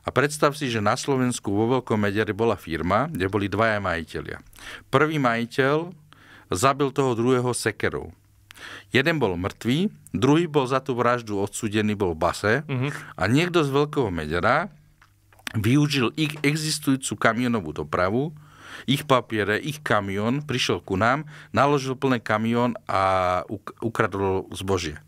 A predstav si, že na Slovensku vo Veľkom Mediare bola firma, kde boli dvaja majiteľia. Prvý majiteľ zabil toho druhého sekerov. Jeden bol mrtvý, druhý bol za tú vraždu odsudený, bol v base uh-huh. a niekto z Veľkého Medera využil ich existujúcu kamionovú dopravu, ich papiere, ich kamion, prišiel ku nám, naložil plný kamion a ukradol zbožie.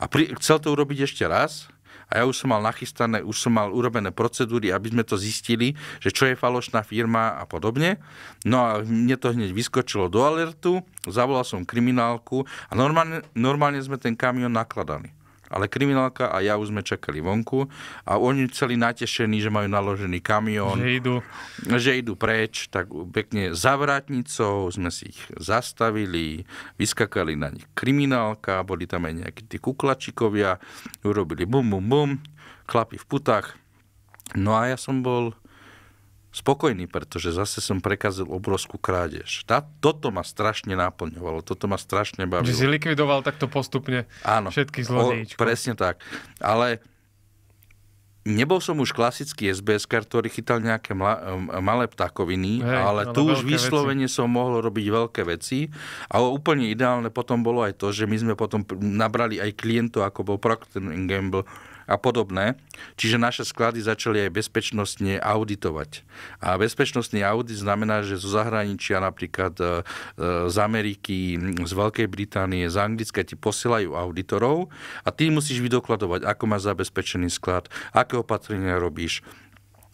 A pri, chcel to urobiť ešte raz a ja už som mal nachystané, už som mal urobené procedúry, aby sme to zistili, že čo je falošná firma a podobne. No a mne to hneď vyskočilo do alertu, zavolal som kriminálku a normálne, normálne sme ten kamion nakladali. Ale kriminálka a ja už sme čakali vonku a oni celí natešení, že majú naložený kamión. Že idú. Že idú preč, tak pekne za vrátnicou sme si ich zastavili, vyskakali na nich kriminálka, boli tam aj nejakí tí kuklačikovia, urobili bum, bum, bum, klapy v putách. No a ja som bol spokojný, pretože zase som prekazil obrovskú krádež. Tá, toto ma strašne naplňovalo, toto ma strašne bavilo. Že si likvidoval takto postupne Áno, všetkých zlodejíčkov. presne tak. Ale nebol som už klasický SBS, ktorý chytal nejaké mla, malé ptakoviny, Hej, ale, ale tu už vyslovene veci. som mohol robiť veľké veci. A úplne ideálne potom bolo aj to, že my sme potom nabrali aj klientov, ako bol Procter Gamble, a podobné. Čiže naše sklady začali aj bezpečnostne auditovať. A bezpečnostný audit znamená, že zo zahraničia napríklad e, e, z Ameriky, z Veľkej Británie, z Anglické ti posielajú auditorov a ty musíš vydokladovať, ako máš zabezpečený sklad, aké opatrenia robíš,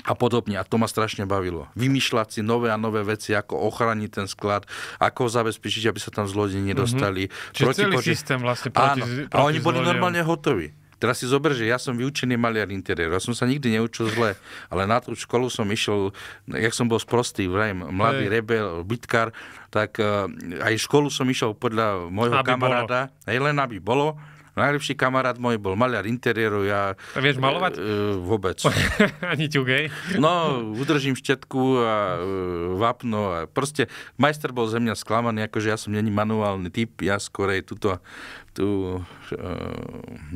a podobne. A to ma strašne bavilo. Vymýšľať si nové a nové veci, ako ochraniť ten sklad, ako zabezpečiť, aby sa tam zlodeji mhm. nedostali. Mm-hmm. Čiže proti, celý poži- systém vlastne proti, Áno. Proti a oni zlodejom. boli normálne hotoví. Teraz si zober, že ja som vyučený maliar interiéru. Ja som sa nikdy neučil zle, ale na tú školu som išiel, jak som bol sprostý, vrajím, mladý Hej. rebel, bytkar, tak uh, aj školu som išiel podľa môjho aby kamaráda, bolo. Hej, len aby bolo. Najlepší kamarát môj bol maliar interiéru. Ja, a vieš malovať? E, e vôbec. Ani ťugej? No, udržím štetku a e, vapno. A proste majster bol ze mňa sklamaný, akože ja som není manuálny typ, ja skorej túto tú, e,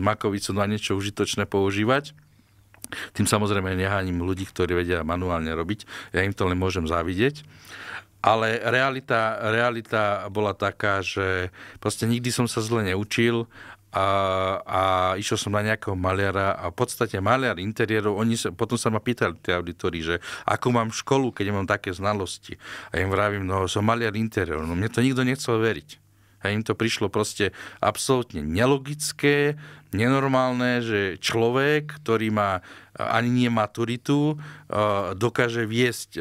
makovicu na niečo užitočné používať. Tým samozrejme neháním ľudí, ktorí vedia manuálne robiť. Ja im to len môžem závidieť. Ale realita, realita bola taká, že proste nikdy som sa zle neučil a, a išiel som na nejakého maliara a v podstate maliar interiérov, oni sa, potom sa ma pýtali tie auditory, že ako mám školu, keď nemám také znalosti. A im vravím, no som maliar interiérov, no mne to nikto nechcel veriť. A im to prišlo proste absolútne nelogické, nenormálne, že človek, ktorý má ani nie maturitu, dokáže viesť e,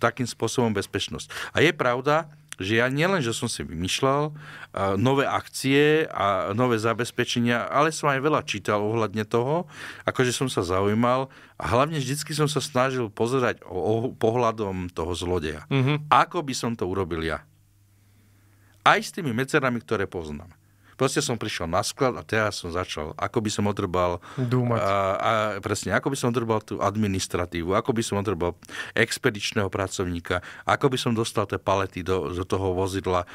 takým spôsobom bezpečnosť. A je pravda, že ja nielen, že som si vymýšľal nové akcie a nové zabezpečenia, ale som aj veľa čítal ohľadne toho, akože som sa zaujímal a hlavne vždycky som sa snažil pozerať o, o, pohľadom toho zlodeja. Mm-hmm. Ako by som to urobil ja? Aj s tými mecerami, ktoré poznám. Proste som prišiel na sklad a teraz som začal, ako by som odrbal... Dúmať. A, a, presne, ako by som odrbal tú administratívu, ako by som odrbal expedičného pracovníka, ako by som dostal tie palety do, do toho vozidla,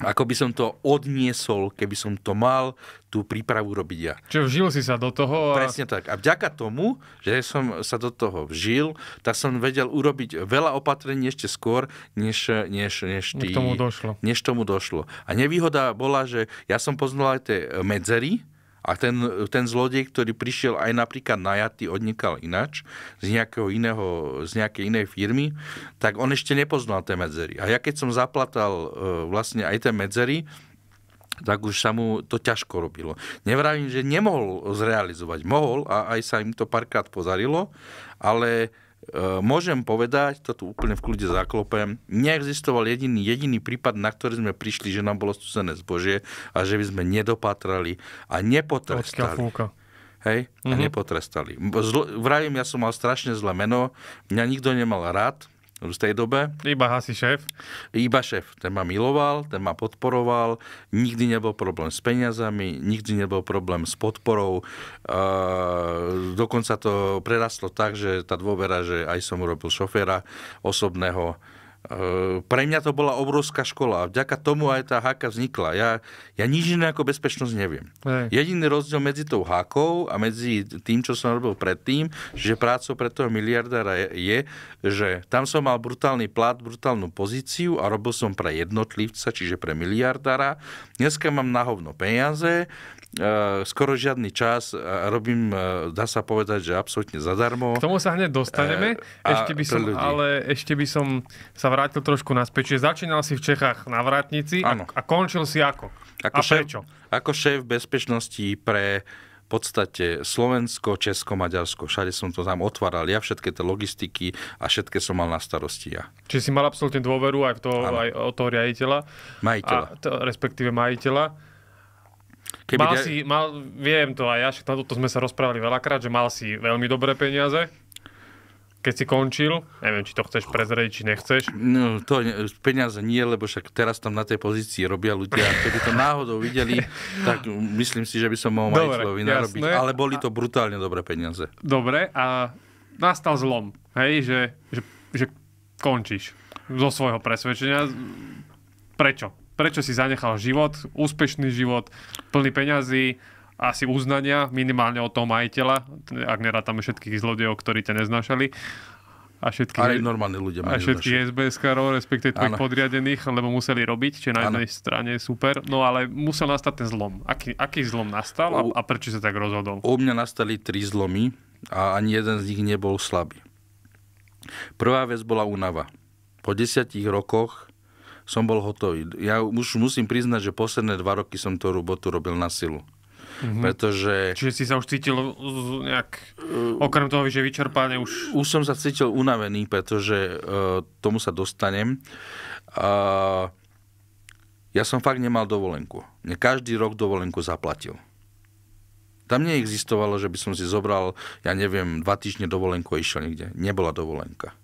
ako by som to odniesol, keby som to mal tú prípravu robiť ja. Čiže vžil si sa do toho. A... Presne tak. A vďaka tomu, že som sa do toho vžil, tak som vedel urobiť veľa opatrení ešte skôr, než, než, než, tý, tomu došlo. než tomu došlo. A nevýhoda bola, že ja som poznal aj tie medzery, a ten, ten zlodej, ktorý prišiel aj napríklad najatý, odnikal inač z, nejakého iného, z nejakej inej firmy, tak on ešte nepoznal tie medzery. A ja keď som zaplatal e, vlastne aj tie medzery, tak už sa mu to ťažko robilo. Nevravím, že nemohol zrealizovať. Mohol a aj sa im to párkrát pozarilo, ale E, môžem povedať, to tu úplne v kľude zaklopem, neexistoval jediný, jediný prípad, na ktorý sme prišli, že nám bolo stúsené zbožie a že by sme nedopatrali a nepotrestali. Hej? Mm-hmm. A mhm. nepotrestali. Zlo, vravím, ja som mal strašne zlé meno, mňa nikto nemal rád, v tej dobe. Iba hasi šéf. Iba šéf. Ten ma miloval, ten ma podporoval, nikdy nebol problém s peniazami, nikdy nebol problém s podporou. E, dokonca to prerastlo tak, že tá dôvera, že aj som urobil šoféra osobného, Eh, pre mňa to bola obrovská škola a vďaka tomu aj tá háka vznikla. Ja, ja nič iné ako bezpečnosť neviem. Hej. Jediný rozdiel medzi tou hákou a medzi tým, čo som robil predtým, že prácou pre toho miliardára je, je, že tam som mal brutálny plat, brutálnu pozíciu a robil som pre jednotlivca, čiže pre miliardára. Dneska mám na hovno peniaze, Eh, skoro žiadny čas, robím, eh, dá sa povedať, že absolútne zadarmo. K tomu sa hneď dostaneme, eh, ešte by som, ale ešte by som sa vrátil trošku naspäť. Čiže začínal si v Čechách na vrátnici a, a končil si ako? ako a šéf, prečo? Ako šéf bezpečnosti pre v podstate Slovensko, Česko, Maďarsko, všade som to tam otváral ja, všetky tie logistiky a všetky som mal na starosti ja. Čiže si mal absolútne dôveru aj, v to, aj od toho riaditeľa, majiteľa. A, t- respektíve majiteľa. Keby mal de... si, mal, viem to aj ja, však na toto sme sa rozprávali veľakrát, že mal si veľmi dobré peniaze, keď si končil, neviem, či to chceš prezrieť, či nechceš. No, to peniaze nie, lebo však teraz tam na tej pozícii robia ľudia. keď to náhodou videli, tak myslím si, že by som mohol majiteľovi narobiť. Jasné. Ale boli to brutálne dobré peniaze. Dobre, a nastal zlom, hej, že, že, že končíš zo svojho presvedčenia. Prečo? prečo si zanechal život, úspešný život, plný peňazí, asi uznania, minimálne od toho majiteľa, ak tam všetkých zlodejov, ktorí ťa neznášali. A všetkých, aj normálni ľudia. A všetkých sbs karov respektive tvojich podriadených, lebo museli robiť, čiže na jednej strane je super. No ale musel nastať ten zlom. Aký, aký zlom nastal a, a prečo sa tak rozhodol? U mňa nastali tri zlomy a ani jeden z nich nebol slabý. Prvá vec bola únava. Po desiatich rokoch som bol hotový. Ja už musím priznať, že posledné dva roky som tú robotu robil na silu. Mm-hmm. Pretože... Čiže si sa už cítil nejak, eh, okrem toho, že vyčerpáne už... Už som sa cítil unavený, pretože uh, tomu sa dostanem. Uh, ja som fakt nemal dovolenku. Mne každý rok dovolenku zaplatil. Tam neexistovalo, že by som si zobral, ja neviem, dva týždne dovolenku a išiel niekde. Nebola dovolenka.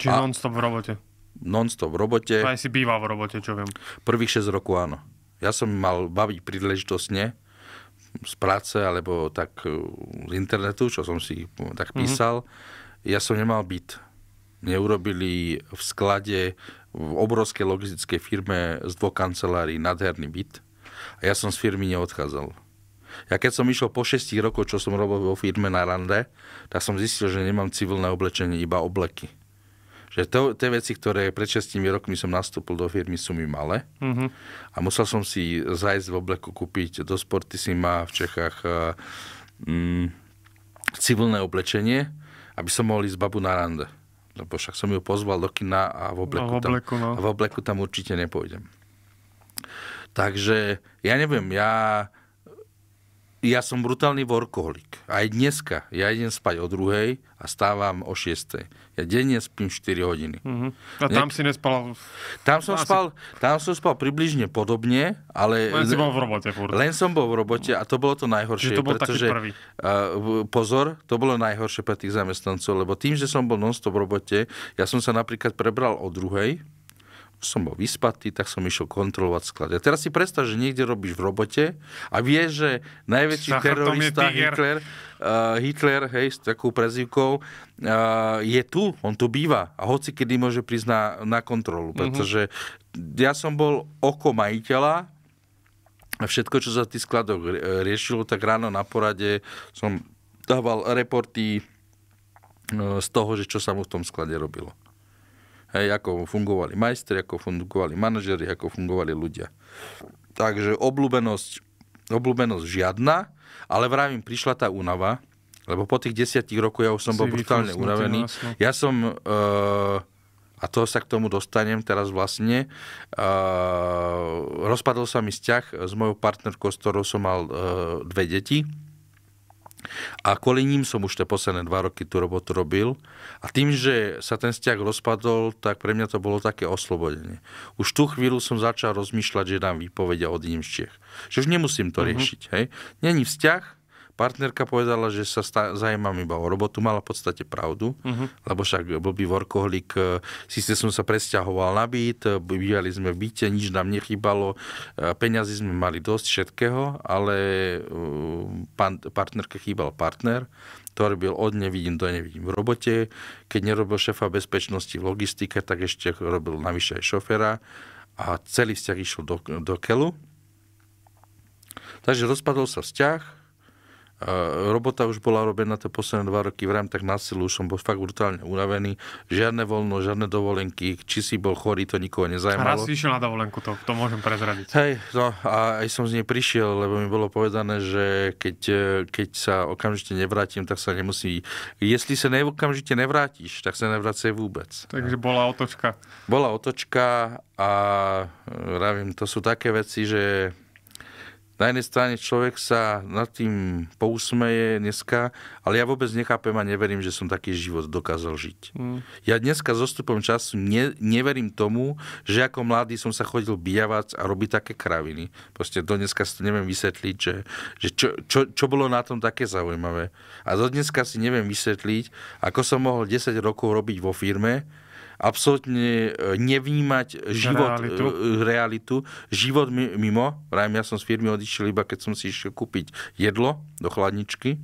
Čiže a... non-stop v robote non-stop v robote. Aj si býval v robote, čo viem. Prvých 6 rokov áno. Ja som mal baviť príležitosne z práce alebo tak e, z internetu, čo som si tak mhm. písal. Mm-hmm. Ja som nemal byt. Neurobili v sklade v obrovskej logistickej firme z dvoch kancelárií nádherný byt. A ja som z firmy neodchádzal. Ja keď som išiel po 6 rokoch, čo som robil vo firme na rande, tak som zistil, že nemám civilné oblečenie, iba obleky že to, tie veci, ktoré pred 6 rokmi som nastúpil do firmy, sú mi malé. Mm-hmm. A musel som si zajsť v obleku kúpiť do sporty si má v Čechách eh, mm, civilné oblečenie, aby som mohol ísť babu na rande. Lebo však som ju pozval do kina a v obleku, no, v obleku, tam, no. a v obleku tam určite nepôjdem. Takže ja neviem, ja ja som brutálny workoholik. Aj dneska. Ja idem spať o druhej a stávam o 6. Ja denne spím 4 hodiny. Uh-huh. A tam Nek- si nespal? Tam som, asi... spal, tam som spal približne podobne, ale... Len si bol v robote. Len som bol v robote a to bolo to najhoršie. to bol pretože, taký prvý. Uh, pozor, to bolo najhoršie pre tých zamestnancov, lebo tým, že som bol non v robote, ja som sa napríklad prebral o druhej, som bol vyspatý, tak som išiel kontrolovať sklad. A teraz si predstav, že niekde robíš v robote a vieš, že najväčší Sachartom terorista Hitler, uh, Hitler, hej, s takou prezivkou, uh, eh, je tu, on tu býva a hoci kedy môže prísť na, na kontrolu, mhm. pretože mm-hmm. ja som bol oko majiteľa a všetko, čo sa tých skladok eh, riešilo, tak ráno na porade som dával reporty z toho, že čo sa mu v tom sklade robilo. Hej, ako fungovali majstri, ako fungovali manažeri, ako fungovali ľudia. Takže obľúbenosť, obľúbenosť žiadna, ale vravím, prišla tá únava, lebo po tých desiatich rokoch ja už som si bol brutálne unavený. Ja som, uh, a to sa k tomu dostanem teraz vlastne, uh, rozpadol sa mi vzťah s mojou partnerkou, s ktorou som mal uh, dve deti a kvôli ním som už tie posledné dva roky tú robotu robil. A tým, že sa ten vzťah rozpadol, tak pre mňa to bolo také oslobodenie. Už tú chvíľu som začal rozmýšľať, že dám výpovede od Čech. Že už nemusím to mhm. riešiť. Mm-hmm. Hej? Není vzťah, partnerka povedala, že sa stá, zaujímam iba o robotu, mala v podstate pravdu, uh-huh. lebo však blbý workoholik, síce som sa presťahoval na byt, e, bývali sme v byte, nič nám nechybalo, e, peňazí sme mali dosť všetkého, ale e, pan, partnerke chýbal partner, to robil od nevidím do nevidím v robote, keď nerobil šefa bezpečnosti v logistike, tak ešte robil navyše aj šofera a celý vzťah išiel do, do kelu. Takže rozpadol sa vzťah, robota už bola robená tie posledné dva roky v na násilu, už som bol fakt brutálne unavený. Žiadne voľno, žiadne dovolenky, či si bol chorý, to nikoho nezajímalo. A raz si išiel na dovolenku, to, to môžem prezradiť. Hej, no a aj som z nej prišiel, lebo mi bolo povedané, že keď, keď sa okamžite nevrátim, tak sa nemusí... Jestli sa okamžite nevrátiš, tak sa nevracej vôbec. Takže no. bola otočka. Bola otočka a, e, rávim, to sú také veci, že na jednej strane človek sa nad tým pousmeje dneska, ale ja vôbec nechápem a neverím, že som taký život dokázal žiť. Mm. Ja dneska s odstupom času ne, neverím tomu, že ako mladý som sa chodil bijavať a robiť také kraviny. Proste do dneska si to neviem vysvetliť, že, že čo, čo, čo bolo na tom také zaujímavé. A do dneska si neviem vysvetliť, ako som mohol 10 rokov robiť vo firme, absolútne e, nevnímať život, realitu. E, realitu, život mimo. Rajem, ja som z firmy odišiel iba, keď som si išiel kúpiť jedlo do chladničky.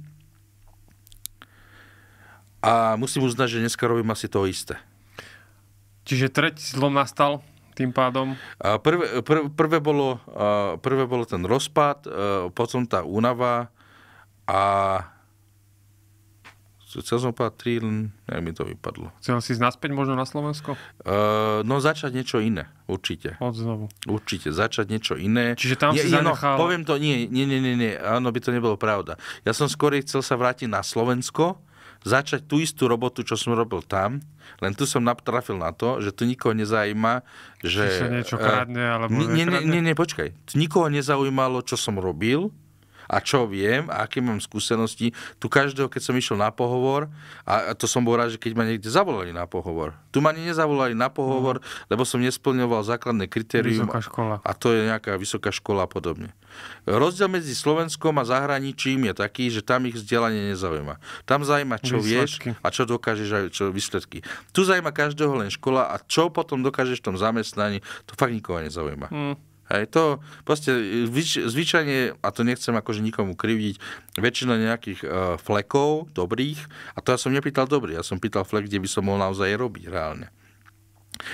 A musím uznať, že dneska robím asi to isté. Čiže treť zlom nastal tým pádom? Prvé, prv, prvé, bolo, prvé bolo ten rozpad, e, potom tá únava a chcel som povedať tri, len nejak mi to vypadlo. Chcel si naspäť možno na Slovensko? Uh, no začať niečo iné, určite. Od znovu. Určite, začať niečo iné. Čiže tam nie, si no, zanechal... No, poviem to, nie, nie, nie, nie, nie, áno, by to nebolo pravda. Ja som skôr chcel sa vrátiť na Slovensko, začať tú istú robotu, čo som robil tam, len tu som natrafil na to, že tu nikoho nezaujíma, že... sa niečo eh, kradne, alebo... Nie, nie, nie, nie, počkaj. Tu nikoho nezaujímalo, čo som robil, a čo viem a aké mám skúsenosti. Tu každého, keď som išiel na pohovor, a to som bol rád, že keď ma niekde zavolali na pohovor. Tu ma ani nezavolali na pohovor, mm. lebo som nesplňoval základné kritérium. Vysoká škola. A to je nejaká vysoká škola a podobne. Rozdiel medzi Slovenskom a zahraničím je taký, že tam ich vzdelanie nezaujíma. Tam zaujíma, čo výsledky. vieš a čo dokážeš a čo výsledky. Tu zaujíma každého len škola a čo potom dokážeš v tom zamestnaní, to fakt nikoho nezaujíma. Mm. Hej, to proste zvyč, e, zvyčajne, a to nechcem akože nikomu krivdiť, väčšina nejakých e, flekov dobrých, a to ja som nepýtal dobrý, ja som pýtal flek, kde by som mohol naozaj robiť reálne.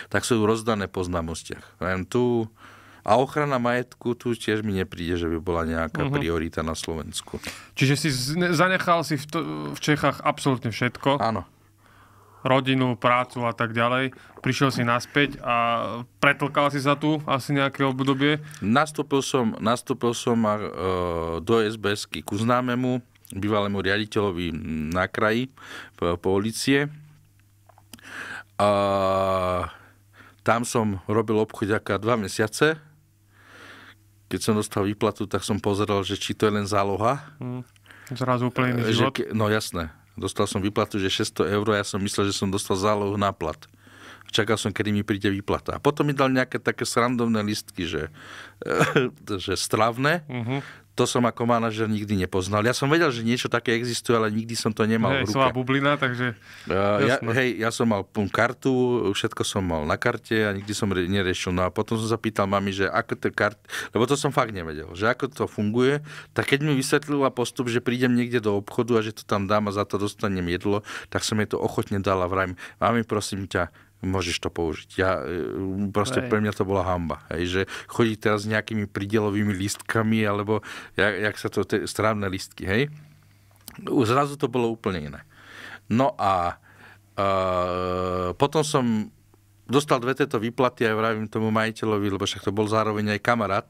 Tak sú rozdané po známostiach. Len tu, a ochrana majetku tu tiež mi nepríde, že by bola nejaká uh-huh. priorita na Slovensku. Čiže si zanechal si v, to, v Čechách absolútne všetko. Áno rodinu, prácu a tak ďalej. Prišiel si naspäť a pretlkal si sa tu asi nejaké obdobie? Nastúpil som, nastúpil som e, do sbs ku známemu bývalému riaditeľovi na kraji policie. A, tam som robil aká dva mesiace. Keď som dostal výplatu, tak som pozeral, že či to je len záloha. Mm. Zrazu úplne iný život. Že, no jasné. Dostal som výplatu, že 600 eur, ja som myslel, že som dostal zálohu na plat. Čakal som, kedy mi príde výplata. A potom mi dal nejaké také srandovné listky, že, že stravné, uh-huh to som ako manažer nikdy nepoznal. Ja som vedel, že niečo také existuje, ale nikdy som to nemal hej, v ruke. bublina, takže... Uh, ja, hej, ja som mal kartu, všetko som mal na karte a nikdy som re- neriešil. No a potom som sa pýtal mami, že ako to kart... Lebo to som fakt nevedel, že ako to funguje. Tak keď mi vysvetlila postup, že prídem niekde do obchodu a že to tam dám a za to dostanem jedlo, tak som jej to ochotne dala. Vrajím, mami, prosím ťa, môžeš to použiť. Ja, e, proste Aj. pre mňa to bola hamba. Hej, že chodí teraz s nejakými pridelovými listkami, alebo jak, jak sa to, te, strávne listky, hej. Zrazu to bolo úplne iné. No a uh, potom som dostal dve tieto výplaty a vravím tomu majiteľovi, lebo však to bol zároveň aj kamarát,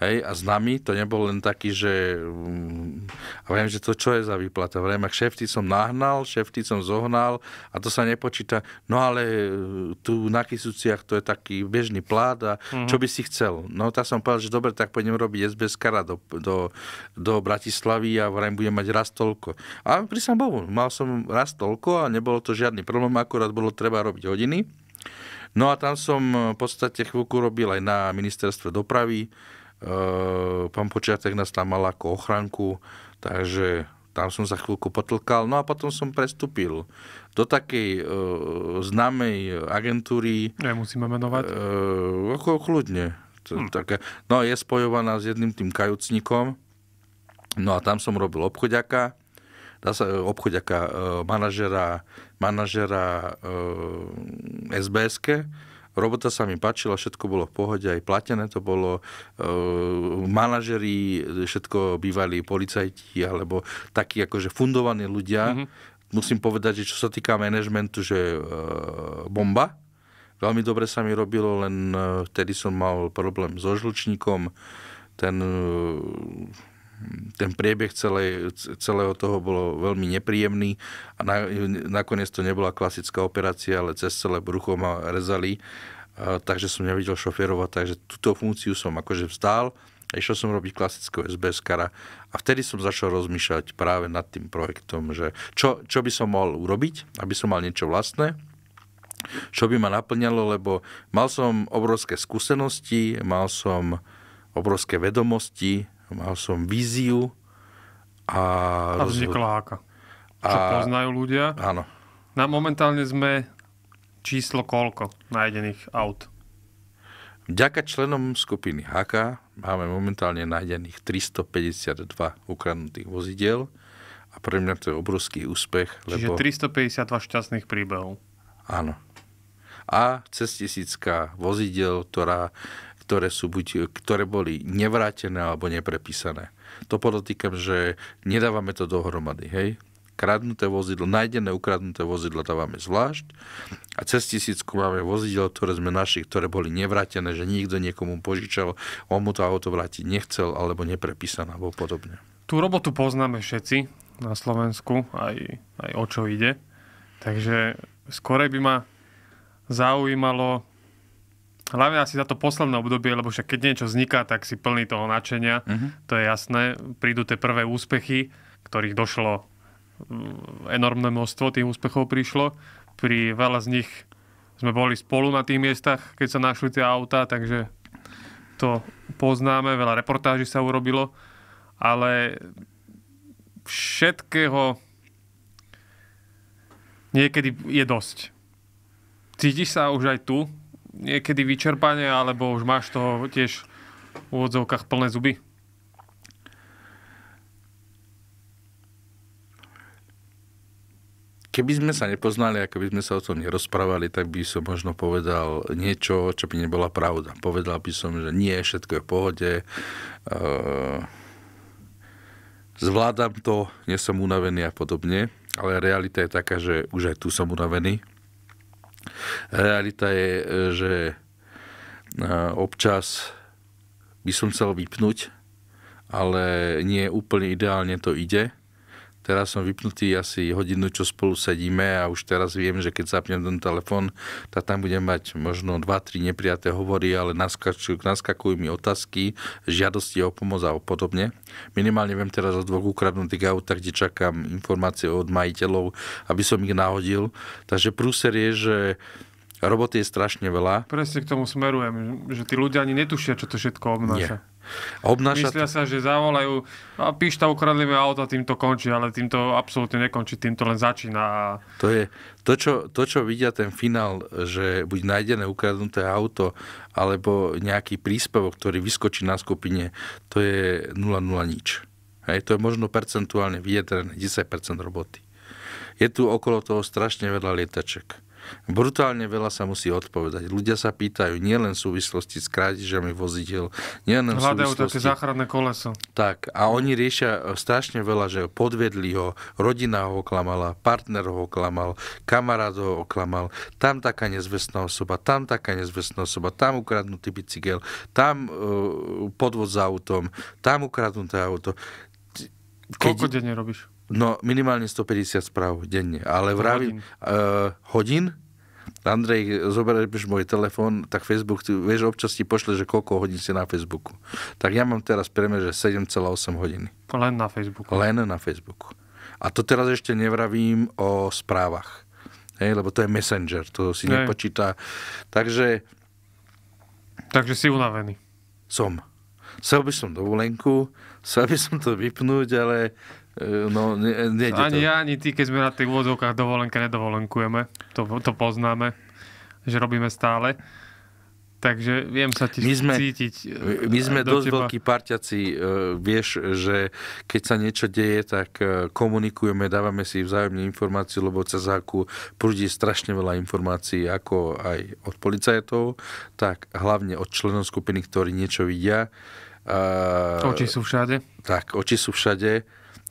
Hej, a s nami to nebol len taký, že... Mm, a viem, že to čo je za výplata? Vrejme, šefty som nahnal, šefty som zohnal a to sa nepočíta. No ale e, tu na Kisuciach to je taký bežný plát a mm-hmm. čo by si chcel? No tak som povedal, že dobre, tak pôjdem robiť SBS kara do, do, do Bratislavy a vrejme budem mať raz toľko. A som Bohu, mal som raz toľko a nebolo to žiadny problém, akurát bolo treba robiť hodiny. No a tam som v podstate chvíľku robil aj na ministerstve dopravy, Eh, pán Počiatek nás tam mal ako ochranku, takže tam som za chvíľku potlkal, no a potom som prestúpil do takej e, známej agentúry. Nemusíme menovať. E, ako kľudne. Hm. Také, no je spojovaná s jedným tým kajúcnikom, no a tam som robil obchodiaka, dá sa obchodiaka e, manažera, manažera e, sbs Robota sa mi páčila, všetko bolo v pohode, aj platené to bolo. E, manažeri, všetko bývali policajti, alebo takí akože fundovaní ľudia. Mm-hmm. Musím povedať, že čo sa týka manažmentu, že e, bomba. Veľmi dobre sa mi robilo, len e, vtedy som mal problém so žlučníkom. Ten e, ten priebeh celé, celého toho bolo veľmi nepríjemný a na, nakoniec to nebola klasická operácia, ale cez celé brucho ma rezali, a, takže som nevidel šoférovať, takže túto funkciu som akože vzdal a išiel som robiť klasického SBS kara a vtedy som začal rozmýšľať práve nad tým projektom, že čo, čo by som mohol urobiť, aby som mal niečo vlastné, čo by ma naplňalo, lebo mal som obrovské skúsenosti, mal som obrovské vedomosti, mal som víziu a... A vznikla háka. Čo a... poznajú ľudia. Áno. Na momentálne sme číslo koľko nájdených aut? Vďaka členom skupiny HK máme momentálne nájdených 352 ukradnutých vozidel a pre mňa to je obrovský úspech. Čiže lebo... 352 šťastných príbehov. Áno. A cez tisícka vozidel, ktorá ktoré, sú buď, ktoré boli nevrátené alebo neprepísané. To podotýkam, že nedávame to dohromady, hej? Kradnuté vozidlo, nájdené ukradnuté vozidlo dávame zvlášť a cez tisícku máme vozidlo, ktoré sme našli, ktoré boli nevrátené, že nikto niekomu požičal, on mu to auto vrátiť nechcel alebo neprepísané alebo podobne. Tú robotu poznáme všetci na Slovensku, aj, aj o čo ide. Takže skorej by ma zaujímalo, Hlavne asi za to posledné obdobie, lebo však keď niečo vzniká, tak si plný toho nadšenia, uh-huh. to je jasné. Prídu tie prvé úspechy, ktorých došlo mm, enormné množstvo, tých úspechov prišlo. Pri veľa z nich sme boli spolu na tých miestach, keď sa našli tie autá, takže to poznáme, veľa reportáží sa urobilo, ale všetkého niekedy je dosť. Cítiš sa už aj tu, niekedy vyčerpanie, alebo už máš toho tiež v úvodzovkách plné zuby? Keby sme sa nepoznali a keby sme sa o tom nerozprávali, tak by som možno povedal niečo, čo by nebola pravda. Povedal by som, že nie, všetko je v pohode, e, zvládam to, nie som unavený a podobne, ale realita je taká, že už aj tu som unavený, Realita je, že e, občas by som chcel vypnúť, ale nie úplne ideálne to ide teraz som vypnutý asi hodinu, čo spolu sedíme a už teraz viem, že keď zapnem ten telefón, tak tam budem mať možno 2-3 nepriaté hovory, ale naskačujú, naskakujú mi otázky, žiadosti o pomoc a podobne. Minimálne viem teraz o dvoch ukradnutých autách, kde čakám informácie od majiteľov, aby som ich nahodil. Takže prúser je, že roboty je strašne veľa. Presne k tomu smerujem, že tí ľudia ani netušia, čo to všetko obnáša. Nie. Obnáša Myslia to... sa, že zavolajú, no a píšta ukradli mi auto a týmto končí, ale týmto absolútne nekončí, týmto len začína. A... To je, to čo, to, čo vidia ten finál, že buď nájdené ukradnuté auto, alebo nejaký príspevok, ktorý vyskočí na skupine, to je 0,0 nič. Hej, to je možno percentuálne vyjetrené, 10% roboty. Je tu okolo toho strašne veľa lietaček Brutálne veľa sa musí odpovedať. Ľudia sa pýtajú nielen v súvislosti s krádežami vozidel, nielen Hľadajú súvislosti... také záchranné koleso. Tak, a oni riešia strašne veľa, že podvedli ho, rodina ho oklamala, partner ho oklamal, kamarát ho oklamal, tam taká nezvestná osoba, tam taká nezvestná osoba, tam ukradnutý bicykel, tam uh, podvod s autom, tam ukradnuté auto. Keď... Koľko denne robíš? No minimálne 150 správ denne, ale vravím hodin. Uh, eh, hodín Andrej, zoberieš môj telefón, tak Facebook, ty, vieš, občas ti pošle, že koľko hodín si na Facebooku. Tak ja mám teraz prieme, že 7,8 hodiny. Len na Facebooku. Len na Facebooku. A to teraz ešte nevravím o správach. Hej, lebo to je Messenger, to si Hej. nepočíta. Takže... Takže si unavený. Som. Chcel by som dovolenku, chcel by som to vypnúť, ale E, no, nie, nie ani ja, ani ty, keď sme na tých úvodzovkách dovolenke, nedovolenkujeme. To, to poznáme, že robíme stále. Takže viem sa ti my sme, cítiť. My e, sme dosť teba. veľkí parťaci. E, vieš, že keď sa niečo deje, tak komunikujeme, dávame si vzájomne informáciu, lebo cez akú prúdi strašne veľa informácií, ako aj od policajtov, tak hlavne od členov skupiny, ktorí niečo vidia. Oči sú všade. Tak, oči sú všade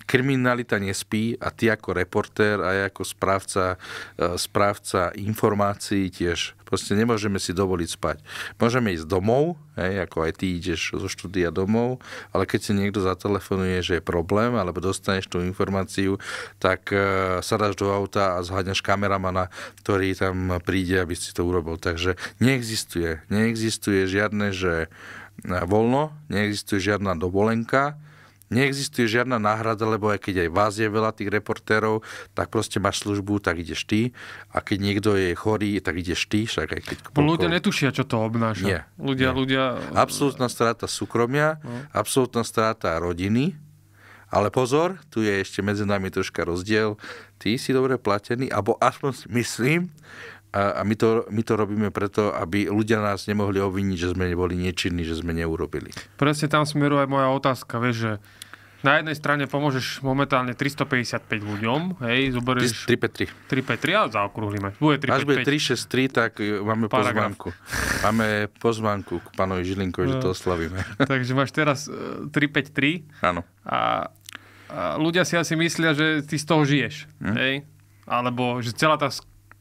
kriminalita nespí a ty ako reportér a ja ako správca, e, správca informácií tiež proste nemôžeme si dovoliť spať. Môžeme ísť domov, hej, ako aj ty ideš zo štúdia domov, ale keď si niekto zatelefonuje, že je problém, alebo dostaneš tú informáciu, tak e, sadáš do auta a zháňaš kameramana, ktorý tam príde, aby si to urobil. Takže neexistuje, neexistuje žiadne, že e, voľno, neexistuje žiadna dovolenka, Neexistuje žiadna náhrada, lebo aj keď aj vás je veľa tých reportérov, tak proste máš službu, tak ideš ty. A keď niekto je chorý, tak ideš ty. Však aj keď koľko... Ľudia netušia, čo to obnáša. Nie, ľudia, nie. ľudia... Absolutná strata súkromia, no. absolútna strata rodiny. Ale pozor, tu je ešte medzi nami troška rozdiel. Ty si dobre platený, alebo aspoň myslím, a, a my, to, my to robíme preto, aby ľudia nás nemohli obviniť, že sme neboli nečinní, že sme neurobili. Presne tam smeruje aj moja otázka, vieš, že na jednej strane pomôžeš momentálne 355 ľuďom, hej, zoberieš... 353. 353, ale zaokrúhlime. Bude 355. Až bude 363, tak máme Paragraf. pozvánku. Máme pozvánku k pánovi Žilinkovi, no. že to oslavíme. Takže máš teraz 353. E, Áno. A, a ľudia si asi myslia, že ty z toho žiješ, hm? hej? Alebo že celá tá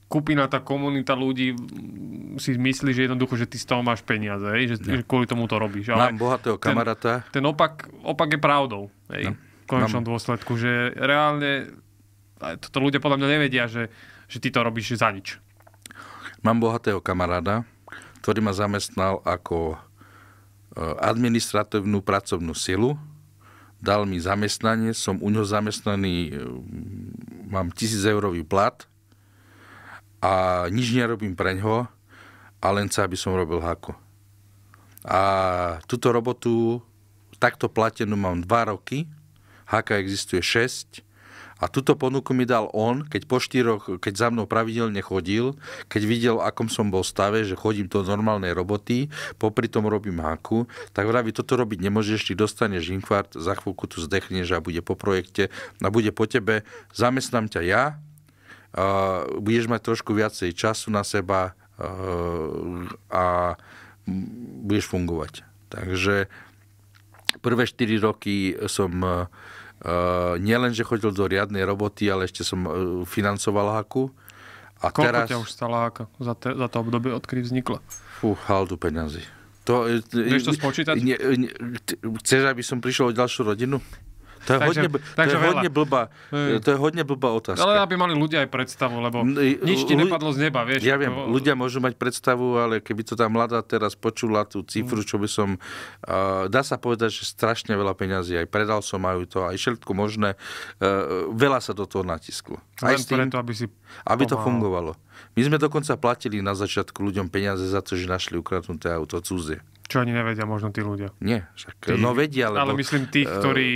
skupina, tá komunita ľudí si myslí, že jednoducho, že ty z toho máš peniaze, Že, ja. No. že kvôli tomu to robíš. Ale Mám bohatého kamaráta. Ten, ten opak, opak je pravdou, ej, No. v konečnom Mám... dôsledku, že reálne toto ľudia podľa mňa nevedia, že, že ty to robíš za nič. Mám bohatého kamaráda, ktorý ma zamestnal ako e, administratívnu pracovnú silu, dal mi zamestnanie, som u ňo zamestnaný, e, mám 1000 eurový plat, a nič nerobím preňho a len sa, aby som robil haku. A túto robotu takto platenú mám 2 roky, haka existuje 6 a túto ponuku mi dal on, keď po štyroch, keď za mnou pravidelne chodil, keď videl, akom som bol stave, že chodím do normálnej roboty, popri tom robím haku, tak vraví, toto robiť nemôžeš, ty dostaneš infarkt, za chvíľku tu zdechneš a bude po projekte a bude po tebe, zamestnám ťa ja, uh, budeš mať trošku viacej času na seba uh, a budeš fungovať. Takže prvé 4 roky som e, e, nielen, že chodil do riadnej roboty, ale ešte som uh, financoval haku. A Koľko teraz... ťa už stala haka za, te, za to obdobie, odkedy vznikla? Fú, haldu peniazy. To, Vieš to spočítať? Ne, ne, chceš, aby som prišiel o ďalšiu rodinu? To je, takže, hodne, takže to je hodne, blbá, to je hodne blbá otázka. Ale aby mali ľudia aj predstavu, lebo nič ti nepadlo z neba, vieš. Ja viem, ako... ľudia môžu mať predstavu, ale keby to tá mladá teraz počula tú cifru, mm. čo by som... Uh, dá sa povedať, že strašne veľa peňazí. Aj predal som majú to, aj všetko možné. Uh, veľa sa do toho natisklo. Aj Len tým, preto, aby si... Aby to fungovalo. My sme dokonca platili na začiatku ľuďom peniaze za to, že našli ukradnuté auto cudzie. Čo ani nevedia možno tí ľudia. Nie, však, tých, no vedia, lebo, Ale myslím tých, eh, ktorí...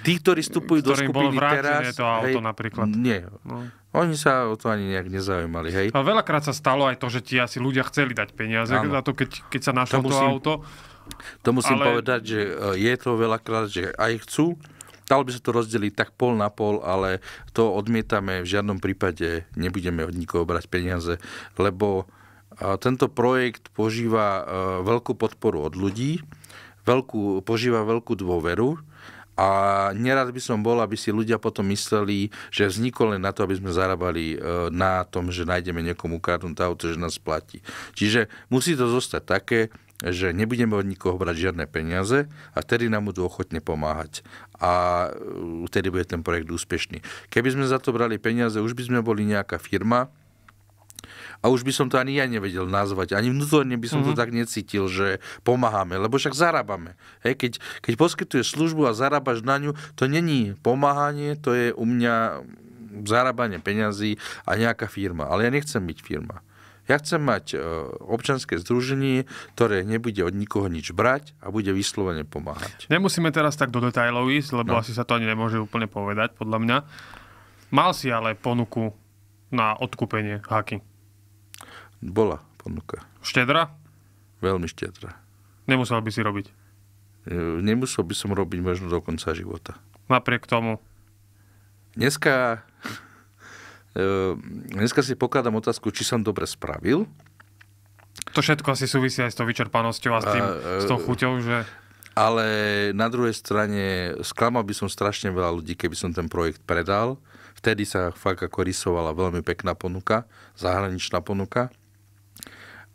Tých, ktorí vstupujú do skupiny bolo teraz... to auto hej, napríklad. Nie, no. oni sa o to ani nejak nezaujímali, hej. A veľakrát sa stalo aj to, že ti asi ľudia chceli dať peniaze ano. na to, keď, keď sa našlo to, musím, to auto. To musím ale... povedať, že eh, je to veľakrát, že aj chcú, Dalo by sa to rozdeliť tak pol na pol, ale to odmietame. V žiadnom prípade nebudeme od nikoho brať peniaze, lebo tento projekt požíva e, veľkú podporu od ľudí, veľkú, požíva veľkú dôveru a nerad by som bol, aby si ľudia potom mysleli, že vznikol len na to, aby sme zarábali e, na tom, že nájdeme niekomu kartu že nás platí. Čiže musí to zostať také, že nebudeme od nikoho brať žiadne peniaze a tedy nám budú ochotne pomáhať. A e, tedy bude ten projekt úspešný. Keby sme za to brali peniaze, už by sme boli nejaká firma, a už by som to ani ja nevedel nazvať, ani vnútorne by som mm-hmm. to mhm. tak necítil, že pomáhame, lebo však zarábame. Hej, keď, keď poskytuješ službu a zarábaš na ňu, to není pomáhanie, to je u mňa zarábanie peňazí a nejaká firma. Ale ja nechcem byť firma. Ja chcem mať e, občanské združenie, ktoré nebude od nikoho nič brať a bude vyslovene pomáhať. Nemusíme teraz tak do detajlov ísť, lebo no. asi sa to ani nemôže úplne povedať, podľa mňa. Mal si ale ponuku na odkúpenie haky. Bola ponuka. Štedra? Veľmi štedra. Nemusel by si robiť? E, nemusel by som robiť možno do konca života. Napriek tomu? Dneska Ehm, dneska si pokladám otázku, či som dobre spravil. To všetko asi súvisí aj s tou vyčerpanosťou a s, tým, a, s tou e, chuťou, že... Ale na druhej strane sklamal by som strašne veľa ľudí, keby som ten projekt predal. Vtedy sa fakt ako rysovala veľmi pekná ponuka, zahraničná ponuka.